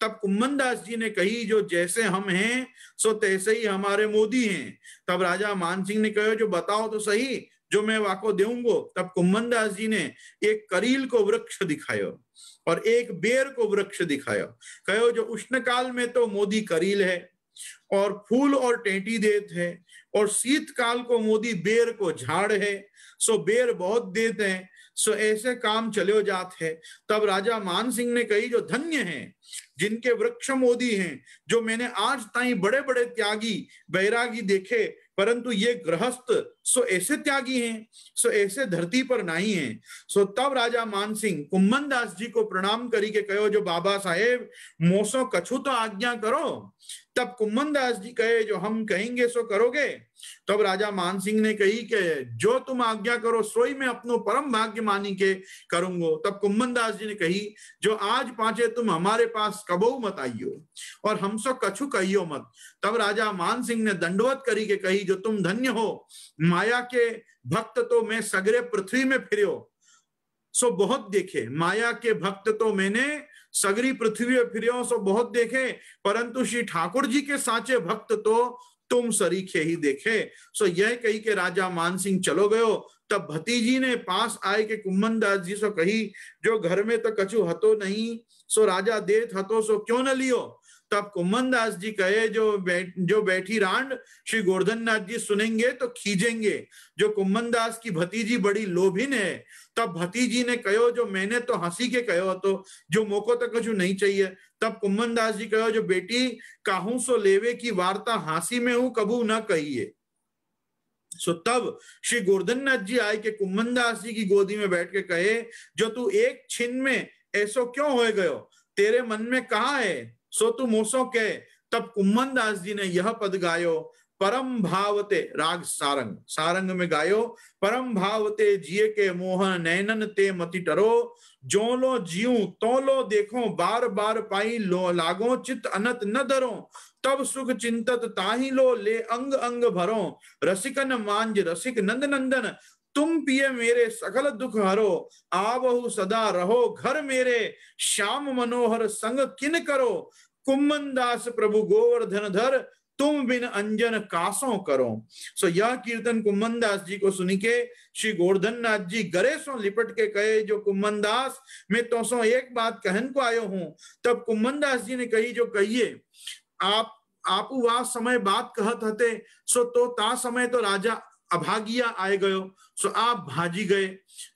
तब कुम्मन दास जी ने कही जो जैसे हम हैं सो तैसे ही हमारे मोदी हैं तब राजा मान सिंह ने कहो जो बताओ तो सही जो मैं वाको देऊंगो तब कुम्मनदास जी ने एक करील को वृक्ष दिखायो और एक बेर को वृक्ष दिखायो कहो जो उष्ण काल में तो मोदी करील है और फूल और टेंटी देत है और शीत काल को मोदी बेर को झाड़ है सो बेर बहुत देते हैं सो ऐसे काम चले जात है तब राजा मान सिंह ने कही जो धन्य है जिनके वृक्ष मोदी हैं जो मैंने आज ताई बड़े बड़े त्यागी बैरागी देखे परंतु ये गृहस्थ सो ऐसे त्यागी हैं सो ऐसे धरती पर नहीं हैं सो तब राजा मान सिंह कुम्मन दास जी को प्रणाम करी के कहो जो बाबा साहेब मोसो कछु तो आज्ञा करो तब कुमन दास जी कहे जो हम कहेंगे सो करोगे तब राजा मान सिंह ने कही के जो तुम आज्ञा करो सोई में अपनो परम भाग्य मानी के करूंगो तब कुमन दास जी ने कही जो आज पाचे तुम हमारे पास कबो मत आइयो और हम सो कछु कहियो मत तब राजा मान सिंह ने दंडवत करी के कही जो तुम धन्य हो माया के भक्त तो मैं सगरे पृथ्वी में फिर सो बहुत देखे माया के भक्त तो मैंने सगरी पृथ्वी फिर सो बहुत देखे परंतु श्री ठाकुर जी के साचे भक्त तो तुम सरीखे ही देखे सो यह कही के राजा मान सिंह चलो गयो तब भतीजी ने पास आए के कुम्भन दास जी सो कही जो घर में तो कछु हतो नहीं सो राजा देत हतो सो क्यों न लियो तब कुमन दास जी कहे जो बैठ जो बैठी रांड श्री गोवर्धन नाथ जी सुनेंगे तो खींचेंगे जो कुमन दास की भतीजी बड़ी लोभिन है तब भतीजी ने कहो जो मैंने तो हंसी के कहो तो जो मोको तक तो कुछ नहीं चाहिए तब कुमन दास जी कहो जो बेटी काहू सो लेवे की वार्ता हंसी में हूं कबू न कहिए सो तब श्री गोवर्धन नाथ जी आए के कुमन दास जी की गोदी में बैठ के कहे जो तू एक छिन में ऐसो क्यों हो गयो तेरे मन में कहा है सो तू मूसो के तब कुम्मन दास जी ने यह पद गायो परम भावते राग सारंग सारंग में गायो परम भावते जिये के मोहन नैनन ते मति टरो जो लो जीऊ तो लो देखो बार बार पाई लो लागो चित अनत न धरो तब सुख चिंतत ताही लो ले अंग अंग भरो रसिकन मांज रसिक नंद नंदन तुम पिए मेरे सकल दुख हरो आवहु सदा रहो घर मेरे श्याम मनोहर संग किन करो कुमन दास प्रभु गोवर्धन धर तुम बिन अंजन कासो करो सो यह कीर्तन कुमन दास जी को सुनी के श्री गोवर्धन नाथ जी गरे सो लिपट के कहे जो कुमन दास मैं तो सो एक बात कहन को आयो हूं तब कुमन दास जी ने कही जो कहिए आप आपू वह समय बात कहत हते सो तो ता समय तो राजा અભાગીયા આઈ ગયો સો सो ભાજી ગયે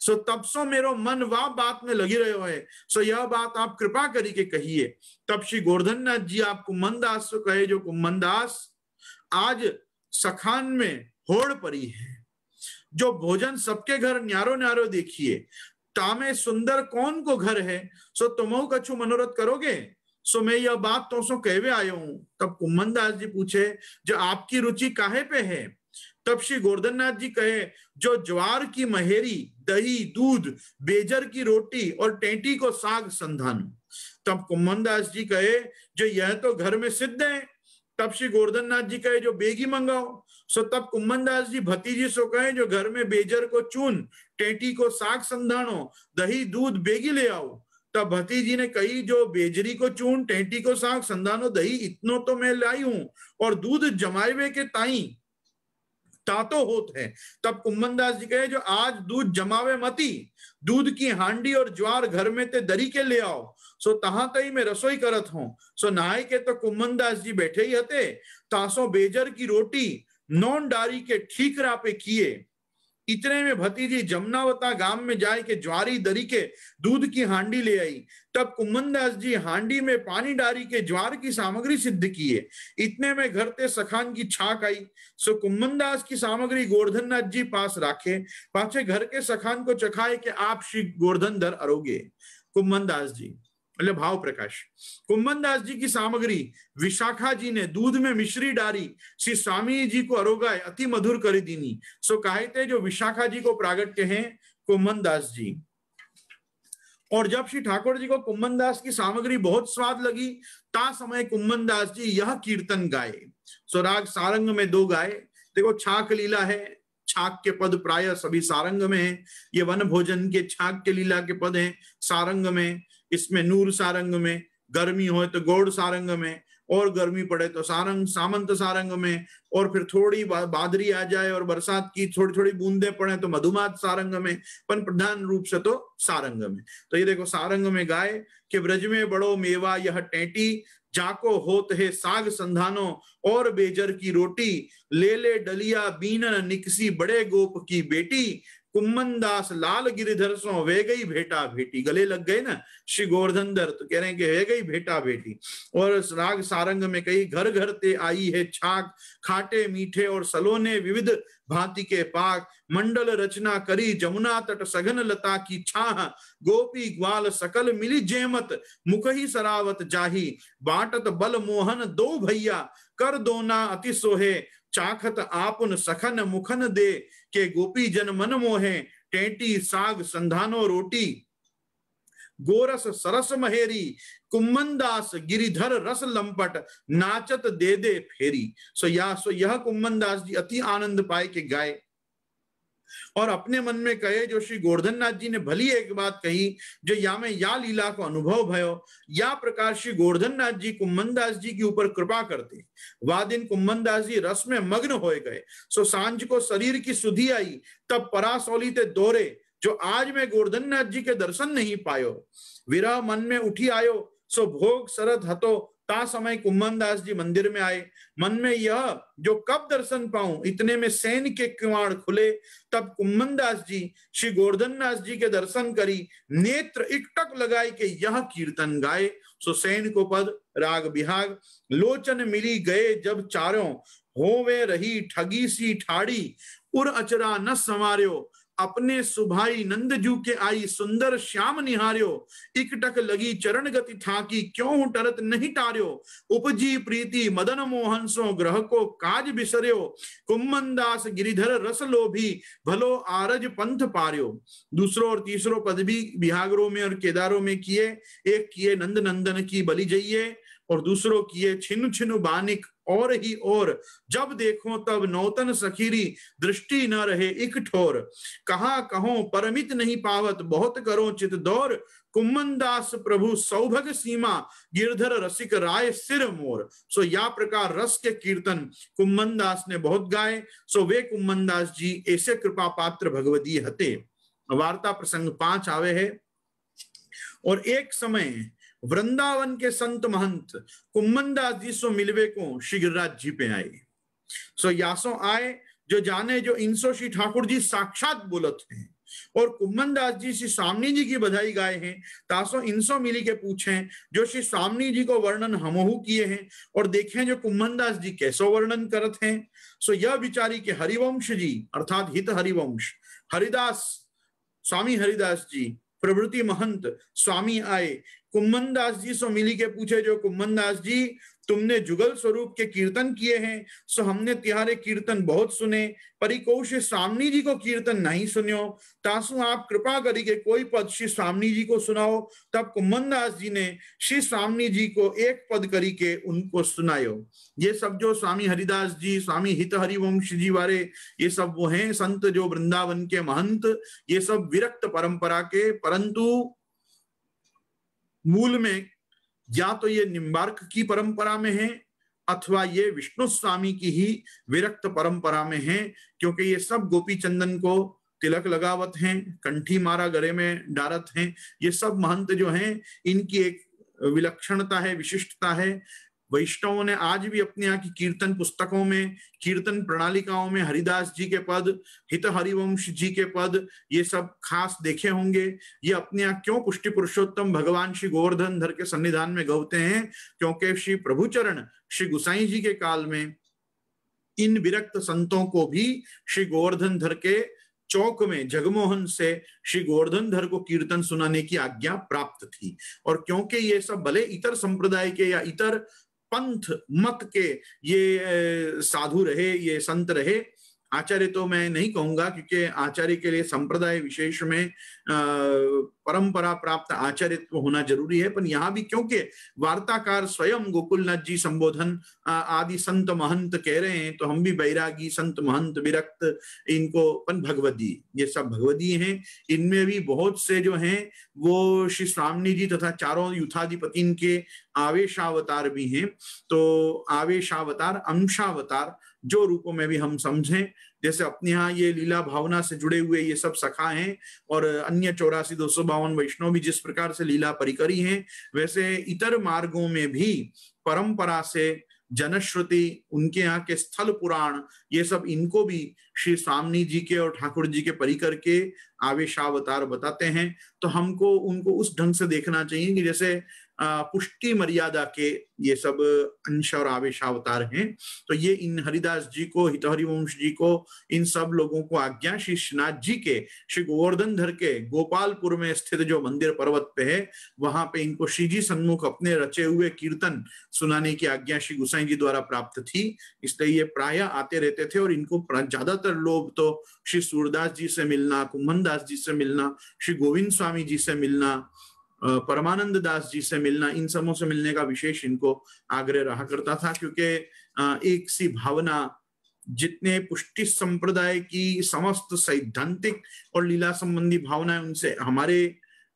સો તપસો મેરો મન વા બાત મે લગી રહ્યો હે સો યહ आप આપ કૃપા કરી કે કહીએ તબ શ્રી ગોરધનનાથજી આપ कुमनदास को कहे जो मंदास आज सखान में होड़ पड़ी है जो भोजन सबके घर न्यारो न्यारो देखिए तामे सुंदर कौन को घर है सो तुम कछु मनोरथ करोगे सो मैं यह बात तो सो कहवे आयो हूं तब कुमन दास जी पूछे जो आपकी रुचि काहे पे है तब श्री गोर्धननाथ जी कहे जो ज्वार की महेरी दही दूध बेजर की रोटी और टेंटी को साग संधान तब कुमन दास जी कहे जो यह तो घर में सिद्ध है तब श्री गोर्धननाथ जी कहे जो बेगी मंगाओ सो तब कुम्भन दास जी भतीजी सो कहे जो घर में बेजर को चून टेंटी को साग संधानो दही दूध बेगी ले आओ तब भतीजी ने कही जो बेजरी को चून टेंटी को साग संधानो दही इतनो तो मैं लाई हूं और दूध जमाए के ताई तातो होते हैं तब कुम्भनदास जी कहे जो आज दूध जमावे मती दूध की हांडी और ज्वार घर में ते दरी के ले आओ सो तहां तई में रसोई करत हूं सो नहाय के तो दास जी बैठे ही हते तासो बेजर की रोटी नॉन डारी के ठीकरा पे किए इतने में भतीजी जमुनावता गांव में जाए के ज्वारी दरी के दूध की हांडी ले आई तब कुमनदास जी हांडी में पानी डारी के ज्वार की सामग्री सिद्ध किए इतने में घर ते सखान की छाक आई सो कुमनदास की सामग्री गोवर्धन नाथ जी पास राखे पाछे घर के सखान को चखाए के आप श्री गोवर्धन धर अरोगे कुमनदास जी भाव प्रकाश कुंभन दास जी की सामग्री विशाखा जी ने दूध में मिश्री डारी श्री स्वामी जी को अरोगाए अति मधुर करी दीनी सो कहते जो विशाखा जी को प्रागट्य है कुंभन दास जी और जब श्री ठाकुर जी को कुंभन दास की सामग्री बहुत स्वाद लगी ता समय कुंभन दास जी यह कीर्तन गाए सो राग सारंग में दो गाए देखो छाक लीला है छाक के पद प्राय सभी सारंग में है ये वन भोजन के छाक के लीला के पद है सारंग में इसमें नूर सारंग में गर्मी हो तो गौड़ सारंग में और गर्मी पड़े तो सारंग सामंत सारंग में और फिर थोड़ी बादरी आ जाए और बरसात की थोड़ी थोड़ी बूंदे पड़े तो मधुमात सारंग में पर प्रधान रूप से तो सारंग में तो ये देखो सारंग में गाय के ब्रज में बड़ो मेवा यह टेटी जाको होत है साग संधानो और बेजर की रोटी ले ले डलिया बीन निकसी बड़े गोप की बेटी कुम्मन दास लाल गिरिधर सो वे गई भेटा भेटी गले लग गए ना श्री गोवर्धन दर तो कह रहे हैं कि वे गई भेटा भेटी और राग सारंग में कई घर घर ते आई है छाक खाटे मीठे और सलोने विविध भांति के पाक मंडल रचना करी जमुना तट सघन लता की छाह गोपी ग्वाल सकल मिली जेमत मुखही सरावत जाही बाटत बल मोहन दो भैया कर दोना अति सोहे चाखत आपन सखन मुखन दे के गोपी जन मन मोहे टेंटी साग संधानो रोटी गोरस सरस महेरी कुम्मनदास गिरिधर रस लंपट नाचत दे दे फेरी सो या सो यह कुम्मनदास जी अति आनंद पाए के गाय और अपने मन में कहे जो श्री गोवर्धन नाथ जी ने भली एक बात कही जो या में या लीला को अनुभव भयो या प्रकार श्री गोवर्धन नाथ जी दास जी के ऊपर कृपा करते वादिन दास जी रस में मग्न हो गए सो सांझ को शरीर की सुधि आई तब परासौली ते दोरे जो आज मैं गोवर्धन नाथ जी के दर्शन नहीं पायो विरह मन में उठी आयो सो भोग सरद हतो तासमय दास जी मंदिर में आए मन में यह जो कब दर्शन पाऊं इतने में सेन के किवाड़ खुले तब दास जी श्री दास जी के दर्शन करी नेत्र इकटक लगाए के यह कीर्तन गाए सो सेन को पद राग बिहाग लोचन मिली गए जब चारों हो वे रही ठगी सी ठाड़ी उर अचरा न समार्यो अपने सुभाई नंदजू के आई सुंदर श्याम निहार्यो इकटक लगी चरण गति थाकी क्यों टरत नहीं टार्यो उपजी प्रीति मदन मोहन सो ग्रह को काज बिसर्यो कुम्मनदास गिरिधर रस लोभी भलो आरज पंथ पार्यो दूसरो और तीसरो पद भी बिहागरों में और केदारों में किए एक किए नंद नंदन की बलि जइये और दूसरों किए छिन छिन बानिक और ही और जब देखो तब नौतन सखीरी दृष्टि न रहे इक ठोर कहा कहो परमित नहीं पावत बहुत करो चित दौर कुम्मन दास प्रभु सौभग सीमा गिरधर रसिक राय सिर मोर सो या प्रकार रस के कीर्तन कुम्मन दास ने बहुत गाए सो वे कुम्मन दास जी ऐसे कृपा पात्र भगवदी हते वार्ता प्रसंग पांच आवे है और एक समय वृंदावन के संत महंत कुम्मनदास जी सो मिलवे को श्री गिरिराज जी पे आए सो यासो आए जो जाने जो इनसो श्री ठाकुर जी साक्षात बोलत हैं और कुम्मन दास जी श्री सामनी जी की बधाई गाए हैं तासो इनसो मिली के पूछे जो श्री सामनी जी को वर्णन हमहू किए हैं और देखें जो कुम्मन दास जी कैसो वर्णन करत हैं सो यह विचारी के हरिवंश जी अर्थात हित हरिवंश हरिदास स्वामी हरिदास जी प्रवृति महंत स्वामी आए कुम्मन दास जी सो मिली के पूछे जो कुम्मन दास जी तुमने जुगल स्वरूप के कीर्तन किए हैं सो हमने तिहारे कीर्तन बहुत सुने परिको स्वामी जी को कीर्तन नहीं सुनियो तासु आप कृपा करी के कोई पद श्री स्वामी जी को सुनाओ तब कुम्मन दास जी ने श्री स्वामी जी को एक पद करी के उनको सुनायो ये सब जो स्वामी हरिदास जी स्वामी हित हरिवंश जी वाले ये सब वो हैं संत जो वृंदावन के महंत ये सब विरक्त परंपरा के परंतु मूल में या तो ये निम्बार्क की परंपरा में है अथवा ये विष्णु स्वामी की ही विरक्त परंपरा में है क्योंकि ये सब गोपी चंदन को तिलक लगावत हैं कंठी मारा गले में डारत हैं ये सब महंत जो हैं इनकी एक विलक्षणता है विशिष्टता है वैष्णवों ने आज भी अपने यहाँ की कीर्तन पुस्तकों में कीर्तन प्रणालिकाओं में हरिदास जी के पद हित हरिवंश जी के पद ये सब खास देखे होंगे ये अपने यहाँ क्यों पुष्टि पुरुषोत्तम भगवान श्री गोवर्धन धर के संविधान में गौते हैं क्योंकि श्री प्रभुचरण श्री गुसाई जी के काल में इन विरक्त संतों को भी श्री गोवर्धन धर के चौक में जगमोहन से श्री गोवर्धन धर को कीर्तन सुनाने की आज्ञा प्राप्त थी और क्योंकि ये सब भले इतर संप्रदाय के या इतर पंथ मत के ये साधु रहे ये संत रहे आचार्य तो मैं नहीं कहूंगा क्योंकि आचार्य के लिए संप्रदाय विशेष में परंपरा प्राप्त आचार्यत्व होना जरूरी है पर यहाँ भी क्योंकि वार्ताकार स्वयं गोकुलनाथ जी संबोधन आदि संत महंत कह रहे हैं तो हम भी बैरागी संत महंत विरक्त इनको पन भगवदी ये सब भगवदी हैं इनमें भी बहुत से जो हैं वो श्री स्वामी जी तथा चारों युथाधिपति इनके आवेशावतार भी हैं तो आवेशावतार अंशावतार जो रूपों में भी हम समझें जैसे अपने यहाँ ये लीला भावना से जुड़े हुए ये सब सखा हैं और अन्य चौरासी दो सौ बावन वैष्णव भी जिस प्रकार से लीला परिकरी हैं वैसे इतर मार्गों में भी परंपरा से जनश्रुति उनके यहाँ के स्थल पुराण ये सब इनको भी श्री स्वामी जी के और ठाकुर जी के परिकर के आवेशावतार बताते हैं तो हमको उनको उस ढंग से देखना चाहिए कि जैसे पुष्टि मर्यादा के ये सब अंश और आवेश अवतार हैं तो ये इन हरिदास जी को हितहरि वंश जी को इन सब लोगों को आज्ञा श्री श्रीनाथ जी के श्री गोवर्धन धर के गोपालपुर में स्थित जो मंदिर पर्वत पे है वहां पे इनको श्री जी सन्मुख अपने रचे हुए कीर्तन सुनाने की आज्ञा श्री गुसाई जी द्वारा प्राप्त थी इसलिए ये प्राय आते रहते थे और इनको ज्यादातर लोग तो श्री सूरदास जी से मिलना कुंभन दास जी से मिलना श्री गोविंद स्वामी जी से मिलना परमानंद दास जी से मिलना इन सबों से मिलने का विशेष इनको आग्रह रहा करता था क्योंकि एक सी भावना जितने पुष्टि संप्रदाय की समस्त सैद्धांतिक और लीला संबंधी भावनाएं उनसे हमारे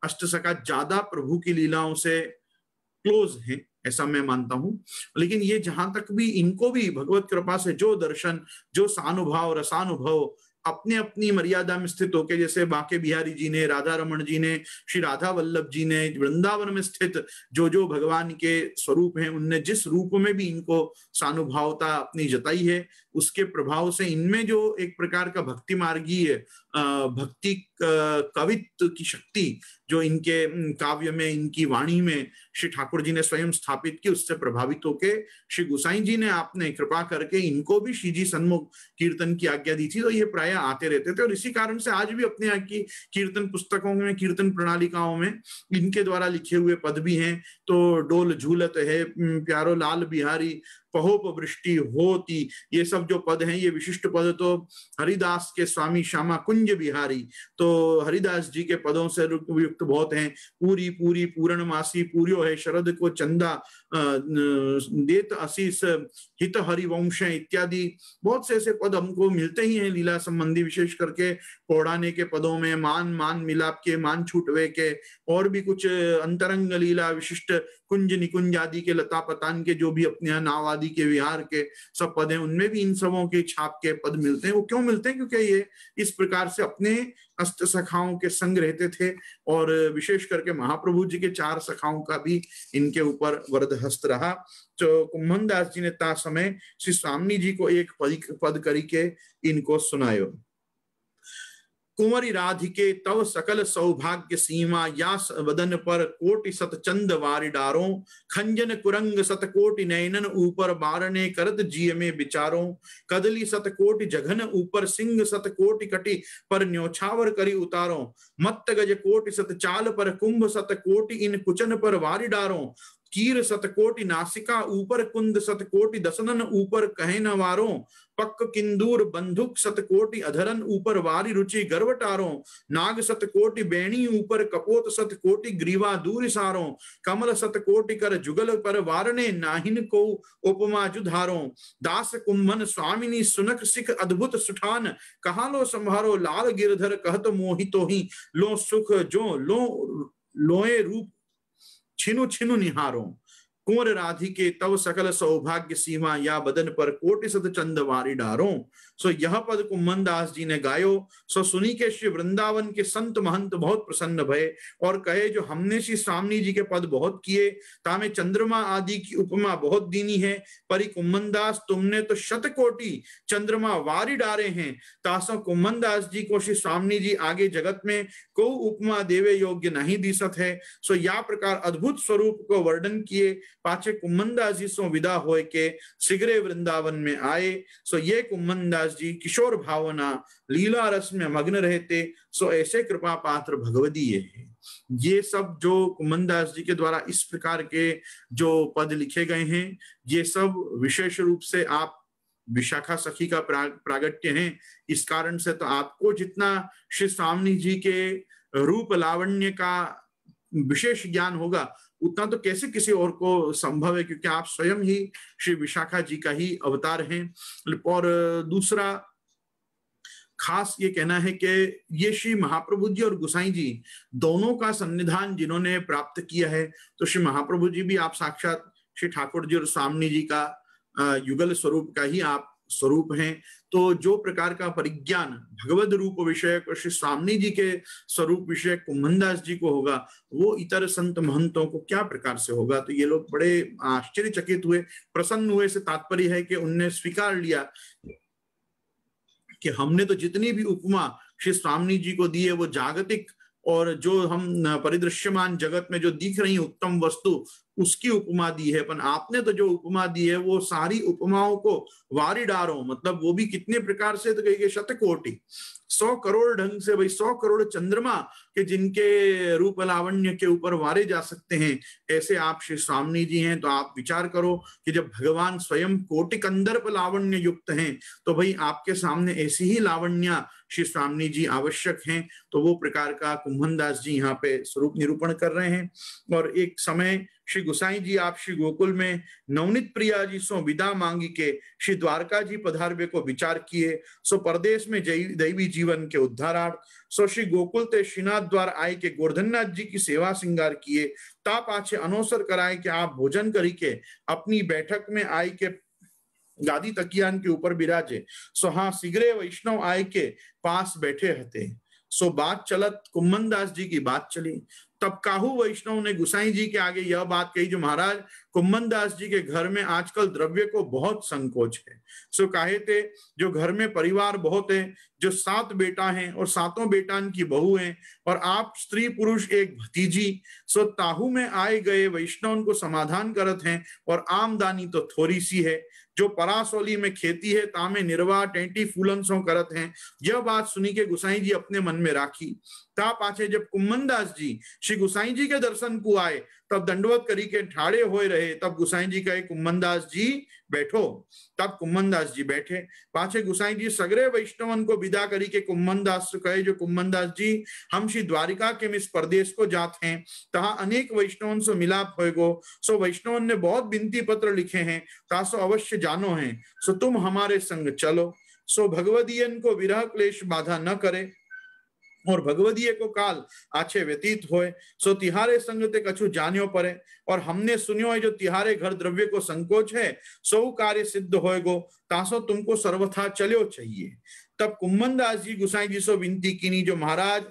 अष्ट सका ज्यादा प्रभु की लीलाओं से क्लोज है ऐसा मैं मानता हूं लेकिन ये जहां तक भी इनको भी भगवत कृपा से जो दर्शन जो सानुभाव रसानुभव अपने अपनी मर्यादा में स्थित होकर जैसे बाके बिहारी जी ने राधा रमन जी ने श्री राधा वल्लभ जी ने वृंदावन में स्थित जो जो भगवान के स्वरूप हैं उनने जिस रूप में भी इनको सानुभावता अपनी जताई है उसके प्रभाव से इनमें जो एक प्रकार का भक्ति मार्गीय भक्ति कवित्व की शक्ति जो इनके काव्य में इनकी वाणी में श्री ठाकुर जी ने स्वयं स्थापित की उससे प्रभावित होके श्री गुसाई जी ने आपने कृपा करके इनको भी श्री जी सन्मुख कीर्तन की आज्ञा दी थी तो ये प्राय आते रहते थे और इसी कारण से आज भी अपने यहाँ की कीर्तन पुस्तकों में कीर्तन प्रणालिकाओं में इनके द्वारा लिखे हुए पद भी हैं तो डोल झूलत है प्यारो लाल बिहारी पहोपवृष्टि होती ये सब जो पद हैं ये विशिष्ट पद तो हरिदास के स्वामी श्यामा कुंज बिहारी तो हरिदास जी के पदों से युक्त बहुत हैं पूरी पूरी पूरणमासी पूरी है शरद को चंदा देत असीस हित हरिवंश इत्यादि बहुत से ऐसे पद हमको मिलते ही हैं लीला संबंधी विशेष करके पौड़ाने के पदों में मान मान मिलाप के मान छूटवे के और भी कुछ अंतरंग लीला विशिष्ट कुंज निकुंज आदि के लता पतान के जो भी अपने नाव आदि के विहार के सब पद हैं उनमें भी इन सबों के छाप के पद मिलते हैं वो क्यों मिलते हैं क्योंकि ये इस प्रकार से अपने अष्ट सखाओं के संग रहते थे और विशेष करके महाप्रभु जी के चार सखाओं का भी इनके ऊपर हस्त रहा तो कुंभन दास जी ने ता समय श्री स्वामी जी को एक पद करी के इनको सुनायो कुंवरी राधिके तव सकल सौभाग्य सीमा या वदन पर कोटि सत चंद वारी डारो खंजन कुरंग सत कोटि नयनन ऊपर बारने करत जिय में विचारो कदली सत कोटि जघन ऊपर सिंह सत कोटि कटि पर न्योछावर करी उतारो मत्त गज कोटि सत चाल पर कुंभ सत कोटि इन कुचन पर वारी डारो कीर सतकोटि नासिका ऊपर कुंद सतकोटि दसनन ऊपर कहन वारों पक्क किंदूर बंधुक सतकोटि अधरन ऊपर वारी रुचि गर्वटारो नाग सतकोटि बेणी ऊपर कपोत सतकोटि ग्रीवा दूर सारो कमल सतकोटि कर जुगल पर वारने नाहिन को उपमा जुधारो दास कुंभन स्वामिनी सुनक सिख अद्भुत सुठान कहा लो संभारो लाल गिरधर कहत मोहितो ही लो सुख जो लो लोए रूप छिनु छिनु निहारो कुंवर राधिके तव सकल सौभाग्य सीमा या बदन पर कोटि सत चंद वारी डारो सो यह पद कुमन दास जी ने गायो सो सुनी के श्री वृंदावन के संत महंत बहुत प्रसन्न भय और कहे जो हमने श्री स्वामी जी के पद बहुत किए तामे चंद्रमा आदि की उपमा बहुत दीनी है परि कुमन दास तुमने तो शत कोटि चंद्रमा वारी डारे हैं तासो कुम्भन दास जी को श्री स्वामी जी आगे जगत में को उपमा देवे योग्य नहीं दिसत है सो या प्रकार अद्भुत स्वरूप को वर्णन किए पाचे कुम्मनदास जी सो विदा होए के सिगरे वृंदावन में आए सो ये कुम्मनदास जी किशोर भावना लीला रस में मग्न रहते सो ऐसे कृपा पात्र भगवदीय है ये सब जो कुमनदास जी के द्वारा इस प्रकार के जो पद लिखे गए हैं ये सब विशेष रूप से आप विशाखा सखी का प्रागट्य है इस कारण से तो आपको जितना श्री स्वामी जी के रूप लावण्य का विशेष ज्ञान होगा उतना तो कैसे किसी और को संभव है क्योंकि आप स्वयं ही श्री विशाखा जी का ही अवतार हैं और दूसरा खास ये कहना है कि ये श्री महाप्रभु जी और गुसाई जी दोनों का संविधान जिन्होंने प्राप्त किया है तो श्री महाप्रभु जी भी आप साक्षात श्री ठाकुर जी और स्वामी जी का युगल स्वरूप का ही आप स्वरूप हैं तो जो प्रकार का परिज्ञान भगवद रूप विषय श्री स्वामी जी के स्वरूप विषय कुंभनदास जी को होगा वो इतर संत महंतों को क्या प्रकार से होगा तो ये लोग बड़े आश्चर्यचकित हुए प्रसन्न हुए से तात्पर्य है कि उनने स्वीकार लिया कि हमने तो जितनी भी उपमा श्री स्वामी जी को दी है वो जागतिक और जो हम परिदृश्यमान जगत में जो दिख रही उत्तम वस्तु उसकी उपमा दी है पर आपने तो जो उपमा दी है वो सारी उपमाओं को वारी डारो मतलब वो भी कितने प्रकार से तो कही शतकोटि सौ करोड़ ढंग से भाई सौ करोड़ चंद्रमा के जिनके रूप लावण्य के ऊपर वारे जा सकते हैं ऐसे आप श्री स्वामी जी हैं तो आप विचार करो कि जब भगवान स्वयं कोटिकंदर पर लावण्य युक्त हैं तो भाई आपके सामने ऐसी ही लावण्या श्री स्वामी जी आवश्यक हैं तो वो प्रकार का कुंभन दास जी यहाँ पे स्वरूप निरूपण कर रहे हैं और एक समय श्री गुसाई जी आप श्री गोकुल में नवनीत प्रिया जी सो विदा मांगी के श्री द्वारका जी पधारवे को विचार किए सो परदेश में दैवी जीवन के उद्धारार्थ सो श्री गोकुल ते श्रीनाथ द्वार आए के गोर्धननाथ जी की सेवा श्रृंगार किए ता पाछे अनोसर कराए के आप भोजन करी के अपनी बैठक में आए के गादी तकियान के ऊपर बिराजे सो हाँ सिगरे वैष्णव आए के पास बैठे हते सो बात चलत कुम्मन दास जी की बात चली तब काहू वैष्णव ने गुसाई जी के आगे यह बात कही जो महाराज कुम्मन दास जी के घर में आजकल द्रव्य को बहुत संकोच है सो कहे थे जो घर में परिवार बहुत है जो सात बेटा हैं और सातों बेटान की बहू हैं और आप स्त्री पुरुष एक भतीजी सो ताहू में आए गए वैष्णव को समाधान करत हैं और आमदानी तो थोड़ी सी है जो परासोली में खेती है तामे निर्वाह टेंटी फूलन सो करत हैं यह बात सुनी के गुसाई जी अपने मन में राखी ता पाछे जब कुम्मन दास जी श्री गुसाई जी के दर्शन को आए तब दंडवत करी के ठाड़े हो रहे तब गुसाई जी कहे दास जी बैठो तब कुम्मनदास जी बैठे पाछे गुसाई जी सगरे वैष्णवन को विदा करी के दास कहे जो दास जी हम श्री द्वारिका के इस प्रदेश को जाते हैं तहा अनेक वैष्णवन से मिलाप होएगो सो वैष्णवन ने बहुत बिनती पत्र लिखे हैं सो अवश्य जानो है सो तुम हमारे संग चलो सो भगवदीयन को विरह क्लेश बाधा न करे और भगवदीय को काल आछे व्यतीत होए सो तिहारे संगते कछु जानियो पड़े और हमने सुनियो है जो तिहारे घर द्रव्य को संकोच है सौ कार्य सिद्ध होएगो तासो तुमको सर्वथा चलो चाहिए तब दास जी गुसाई जी सो विनती कीनी जो महाराज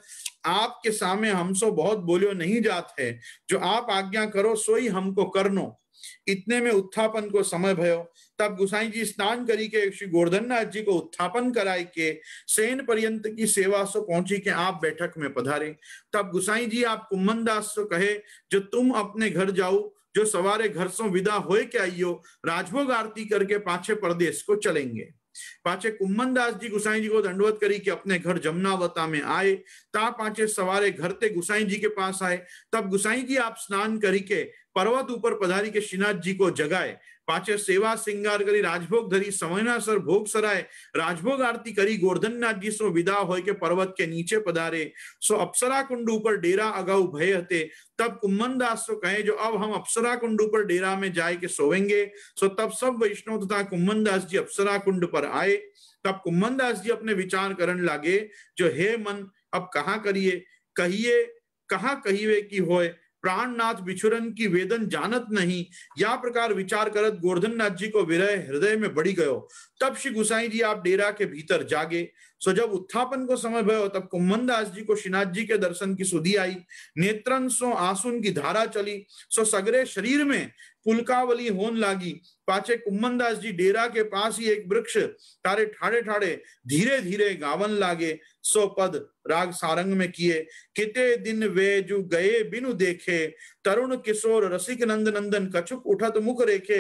आपके सामने हम सो बहुत बोलियो नहीं जात है जो आप आज्ञा करो सो ही हमको करनो इतने में उत्थापन को समय भयो तब गुसाई जी स्नान करी के श्री नाथ जी को उत्थापन कराई के सेन पर्यंत की सेवा सो पहुंची के आप बैठक में पधारे तब गुसाई जी आप कुमन दास को कहे जो तुम अपने घर जाओ जो सवारे घर सो विदा होए के आइयो राजभोग आरती करके पाछे प्रदेश को चलेंगे दास जी गुसाई जी को दंडवत करी कि अपने घर जमुनावता में आए ता पाचे सवारे घर ते गुसाई जी के पास आए तब गुसाई जी आप स्नान करी के पर्वत ऊपर पधारी के श्रीनाथ जी को जगाए पाचे सेवा પાછળ સેવા શિંગાર કરી રાજભોગ भोग सराय राजभोग आरती करी गोर्धन नाथ जी सो विदा હોય के पर्वत के नीचे पधारे सो अप्सरा कुंड ऊपर डेरा अगाऊ भय हते तब दास सो कहे जो अब हम अप्सरा कुंड ऊपर डेरा में जाए के सोवेंगे सो तब सब वैष्णव तथा दास जी अप्सरा कुंड पर आए तब दास जी अपने विचार करने लागे जो हे मन अब कहा करिए कहिए कहा कहिए की होए प्राणनाथ विचुरन की वेदन जानत नहीं या प्रकार विचार करत गोवर्धन नाथ जी को विरह हृदय में बढ़ी गयो तब श्री गुसाई जी आप डेरा के भीतर जागे सो जब उत्थापन को समय भयो तब कुम्भन दास जी को श्रीनाथ जी के दर्शन की सुधी आई नेत्रन सो आसुन की धारा चली सो सगरे शरीर में पुलकावली होन लागी पाचे कुम्भन दास जी डेरा के पास ही एक वृक्ष तारे ठाड़े ठाड़े धीरे धीरे गावन लागे सो पद राग सारंग में किए किते दिन वे जो गए बिनु देखे तरुण किशोर रसिक नंद नंदन कछुक उठत मुख रेखे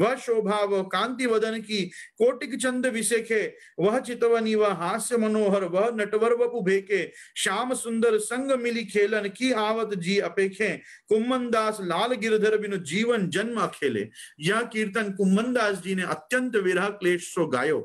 वह शोभा वह कांति वदन की कोटिक चंद विशेखे वह चितवनी वह हास्य मनोहर वह नटवर वपु भेके श्याम सुंदर संग मिली खेलन की आवत जी अपेखे कुम्मन दास लाल गिरधर बिनु जीवन जन्म अखेले यह कीर्तन कुम्मन दास जी ने अत्यंत विरह क्लेश सो गायो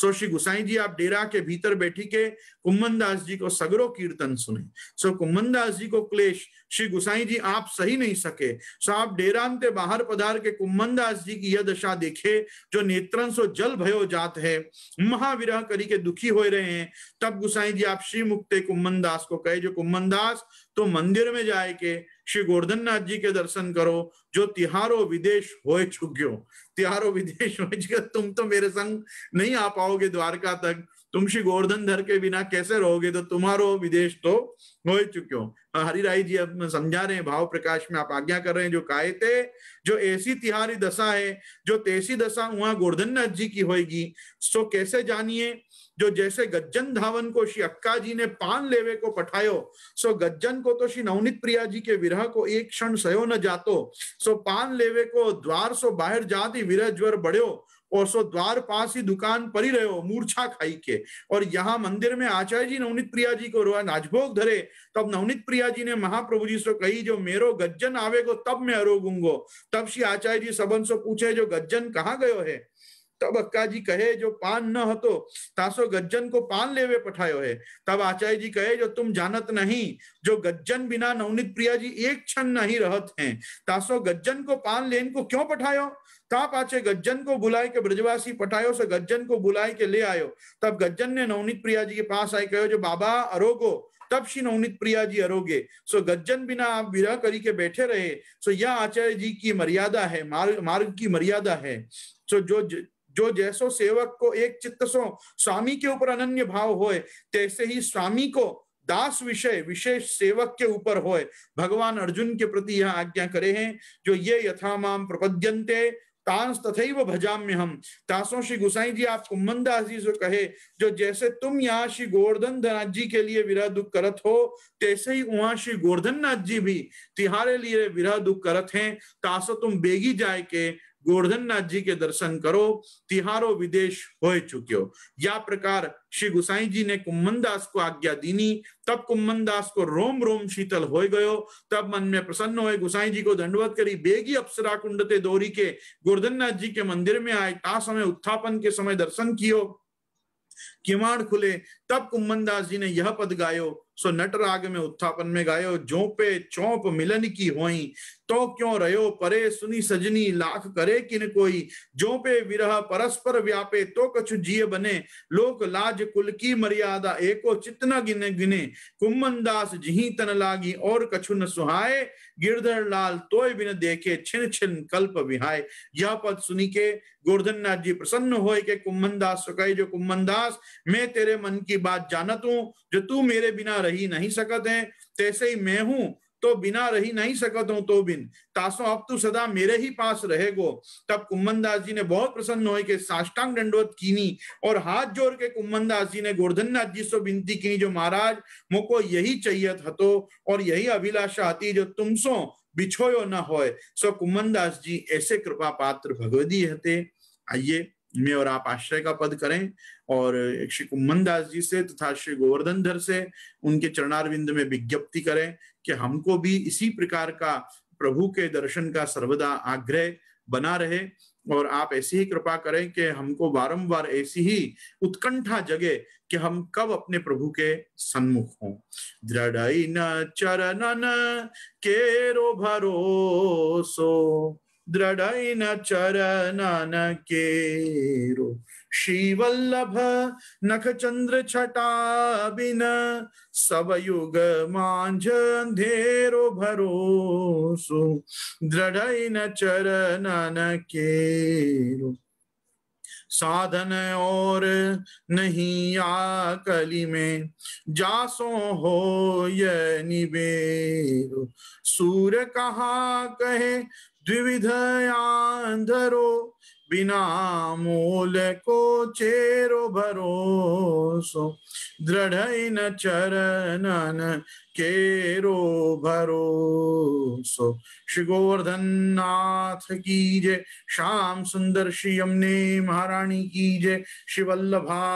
सो श्री गुसाई जी आप डेरा के भीतर बैठी के कुम्मन दास जी को सगरो कीर्तन सुने सो कुम्मन दास जी को क्लेश श्री गुसाई जी आप सही ही नहीं सके साहब डेरांते बाहर पधार के कुम्मनदास जी की यह दशा देखे जो नेत्रन सो जल भयो जात है महाविरह करी के दुखी हो रहे हैं तब गुसाई जी आप श्री मुक्ते कुम्मनदास को कहे जो कुम्मनदास तो मंदिर में जाए के श्री गोवर्धन नाथ जी के दर्शन करो जो तिहारो विदेश हो चुक्यो तिहारो विदेश हो चुके तुम तो मेरे संग नहीं आ पाओगे द्वारका तक तुम श्री गोवर्धन धर के बिना कैसे रहोगे तो तुम्हारो विदेश तो हो चुक्यो हरिराय जी अब समझा रहे हैं भाव प्रकाश में आप आज्ञा कर रहे हैं जो काये थे जो ऐसी तिहारी दशा है जो तेसी दशा वहां गोर्धन नाथ जी की होगी सो कैसे जानिए जो जैसे गज्जन धावन को श्री अक्का जी ने पान लेवे को पठायो सो गज्जन को तो श्री नवनीत प्रिया जी के विरह को एक क्षण सयो न जातो सो पान लेवे को द्वार सो बाहर जाती विरह ज्वर बढ़ो द्वार ही दुकान पर ही रहे मूर्छा खाई के और यहाँ मंदिर में आचार्य जी नवनीत प्रिया जी को रोहा नाजभोग धरे तब नवनीत प्रिया जी ने महाप्रभु जी से कही जो मेरो गज्जन आवेगो तब मैं अरोगूंगो तब श्री आचार्य जी सबन से पूछे जो गज्जन कहाँ गयो है तब अक्का जी कहे जो पान न हतो तासो गज्जन को पान लेवे पठायो है तब आचार्य जी कहे जो तुम जानत नहीं जो गज्जन बिना नवनीत प्रिया जी एक क्षण नहीं रहते हैं तासो गज्जन को पान लेन को क्यों पठायो का पाचे गज्जन को बुलाए के ब्रजवासी पटायो से गज्जन को बुलाए के ले आयो तब गज्जन ने नवनीत प्रिया जी के पास आए कहो जो बाबा अरोगो तब श्री नवनीत प्रिया जी अरोगे सो गज्जन बिना आप विरह करी के बैठे रहे सो यह आचार्य जी की मर्यादा है मार्ग मार्ग की मर्यादा है सो जो ज, जो जैसो सेवक को एक चित्त सो स्वामी के ऊपर अनन्य भाव होए तैसे ही स्वामी को दास विषय विशेष सेवक के ऊपर होए भगवान अर्जुन के प्रति यह आज्ञा करे हैं जो ये यथाम प्रपद्यंते तांस भजाम भजाम्य हम तासों श्री गुसाई जी आपको मंदा अजीज कहे जो जैसे तुम यहाँ श्री गोवर्धन धनाथ जी के लिए विरह दुख करत हो तैसे ही वहां श्री गोवर्धन नाथ जी भी तिहारे लिए विरह दुख करत हैं तासो तुम बेगी जाए के गोवर्धननाथ जी के दर्शन करो तिहारो विदेश हो चुक्यो या प्रकार श्री गुसाई जी ने कुम्भनदास को आज्ञा दीनी तब कुम्भनदास को रोम रोम शीतल हो गयो तब मन में प्रसन्न हुए गुसाई जी को दंडवत करी बेगी अप्सरा कुंडते दौरी के गोवर्धननाथ जी के मंदिर में आए ता समय उत्थापन के समय दर्शन कियो किमाड़ खुले तब कुम्भनदास जी ने यह पद गायो सो नटराग में उत्थापन में गायो जोपे चौप मिलन की होई तो क्यों रहो परे सुनी सजनी लाख करे किन कोई जो पे विरह परस्पर व्यापे तो कछु जिये बने लोक लाज कुल की मर्यादा एको चितना गिने गिने कुम्मन दास जिही तन लागी और कछु न सुहाए गिरधर लाल तोय बिन देखे छिन छिन कल्प विहाय यह पद सुनी के गोर्धन नाथ जी प्रसन्न होए के कुम्भन दास कहे जो कुम्भन दास मैं तेरे मन की बात जानत हूं जो तू मेरे बिना रही नहीं सकते तैसे ही मैं हूं तो बिना रही नहीं सकत हूं तो बिन तासो अब तू सदा मेरे ही पास रहेगो तब कुम्मन दास जी ने बहुत प्रसन्न हो के साष्टांग दंडवत कीनी और हाथ जोड़ के कुम्मन दास जी ने गोर्धन नाथ जी से विनती की जो महाराज मुको यही चाहिए हतो और यही अभिलाषा हती जो तुमसो बिछोयो न हो सो कुम्मन दास जी ऐसे कृपा पात्र भगवदी हते आइए मैं और आप आश्रय का पद करें और श्री कुम्भन दास जी से तथा श्री गोवर्धन धर से उनके चरणारविंद में विज्ञप्ति करें कि हमको भी इसी प्रकार का प्रभु के दर्शन का सर्वदा आग्रह बना रहे और आप ऐसी ही कृपा करें कि हमको बारंबार ऐसी ही उत्कंठा जगे कि हम कब अपने प्रभु के सन्मुख हों दृढ़ चरणन केरो भरोसो ದೃಢೈನ ಚರಣನಕೇರು ಶ್ರೀವಲ್ಲಭ ನಖಚಂದ್ರ ಚಟಾಬಿನ ಸವಯುಗ ಮಾಂಜಂಧೇರು ಭರೋಸು ದೃಢೈನ ಚರಣನಕೇರು साधन और नहीं आ कली में जासो हो यह निबेर सूर कहा कहे द्विविधयांधरो बिना मूल को चेरो भरोसो दृढ़ न चरणन केरो भरोसो श्री गोवर्धन नाथ की जय श्याम सुंदर श्री यमने महाराणी की जय शिवल्लभा